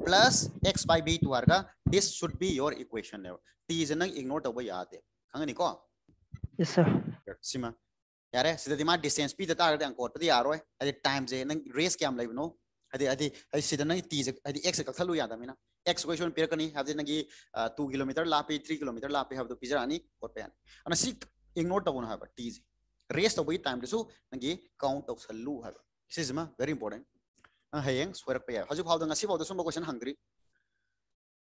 plus x by आर का this should be your equation there t is नंग इग्नोर तो याद है खंगे निको यस सर सीमा यार है सीधा दिमाग डिस्टेंस पी देता आगे अंकोट पे यारो है अरे टाइम जे नंग रेस क्या हम मतलब लाइव नो अरे अरे अरे सीधा नंग t जे अरे x कथलु याद है मीना एक्सक्वेशन पेर कनी हाबदे नगी 2 किलोमीटर लापे 3 किलोमीटर लापे हाबदो पिजर आनी और पे इग्नोर तबोन हाबा टीज रेस तब टाइम दसु नगी काउंट ऑफ सल्लू हाबा सिजमा वेरी इंपॉर्टेंट हयें हयेंग स्वेरक पे हजु फाउदो ngasi फाउदो हंग्री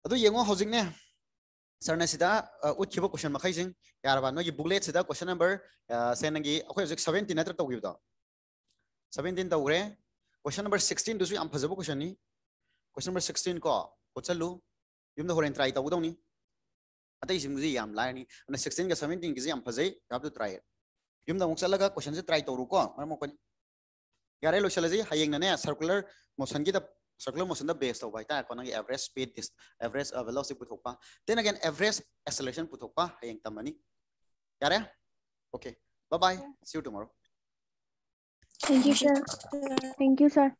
अदो येंगो सर ने सिदा उठिबो क्वेश्चन मखै जिंग यारबा नो ये से सिदा क्वेश्चन नंबर सेनगी अखो हजिक 17 नत्र तगिबदा 17 तगरे क्वेश्चन नंबर सिक्सटीन दसु याम क्वेश्चन क्वेश्चन नंबर सिक्सटीन को ꯍꯣꯠꯆꯜꯂꯨ ꯌꯨꯝꯗ ꯍꯣꯔꯦꯟ ꯇ꯭ꯔꯥꯏ ꯇꯧꯒꯗꯧꯅꯤ ꯑꯇꯩꯁꯤꯡꯗꯨꯗꯤ ꯌꯥꯝ ꯂꯥꯏꯔꯅꯤ ꯑꯗꯨꯅ ꯁꯤꯛꯁꯇꯤꯟꯒ ꯁꯕꯦꯟꯇꯤꯟꯒꯤꯁꯦ ꯌꯥꯝ ꯐꯖꯩ ꯌꯥꯕꯗꯨ ꯇ꯭ꯔꯥꯏ ꯌꯨꯝꯗ ꯑꯃꯨꯛ ꯆꯠꯂꯒ ꯀꯣꯏꯁꯟꯁꯦ ꯇ꯭ꯔꯥꯏ ꯇꯧꯔꯨꯀꯣ ꯃꯔꯝ ꯑꯣꯏꯄꯅꯤ ꯌꯥꯔꯦ ꯂꯣꯏꯁꯤꯜꯂꯁꯤ ꯍꯌꯦꯡꯅꯅꯦ ꯁꯔꯀꯨꯂꯔ ꯃꯣꯁꯟꯒꯤꯗ circular motion the base of white ko nang average speed is average uh, velocity puthokpa then again average acceleration puthokpa hayang tamani yare okay bye bye see you tomorrow thank you sir thank you sir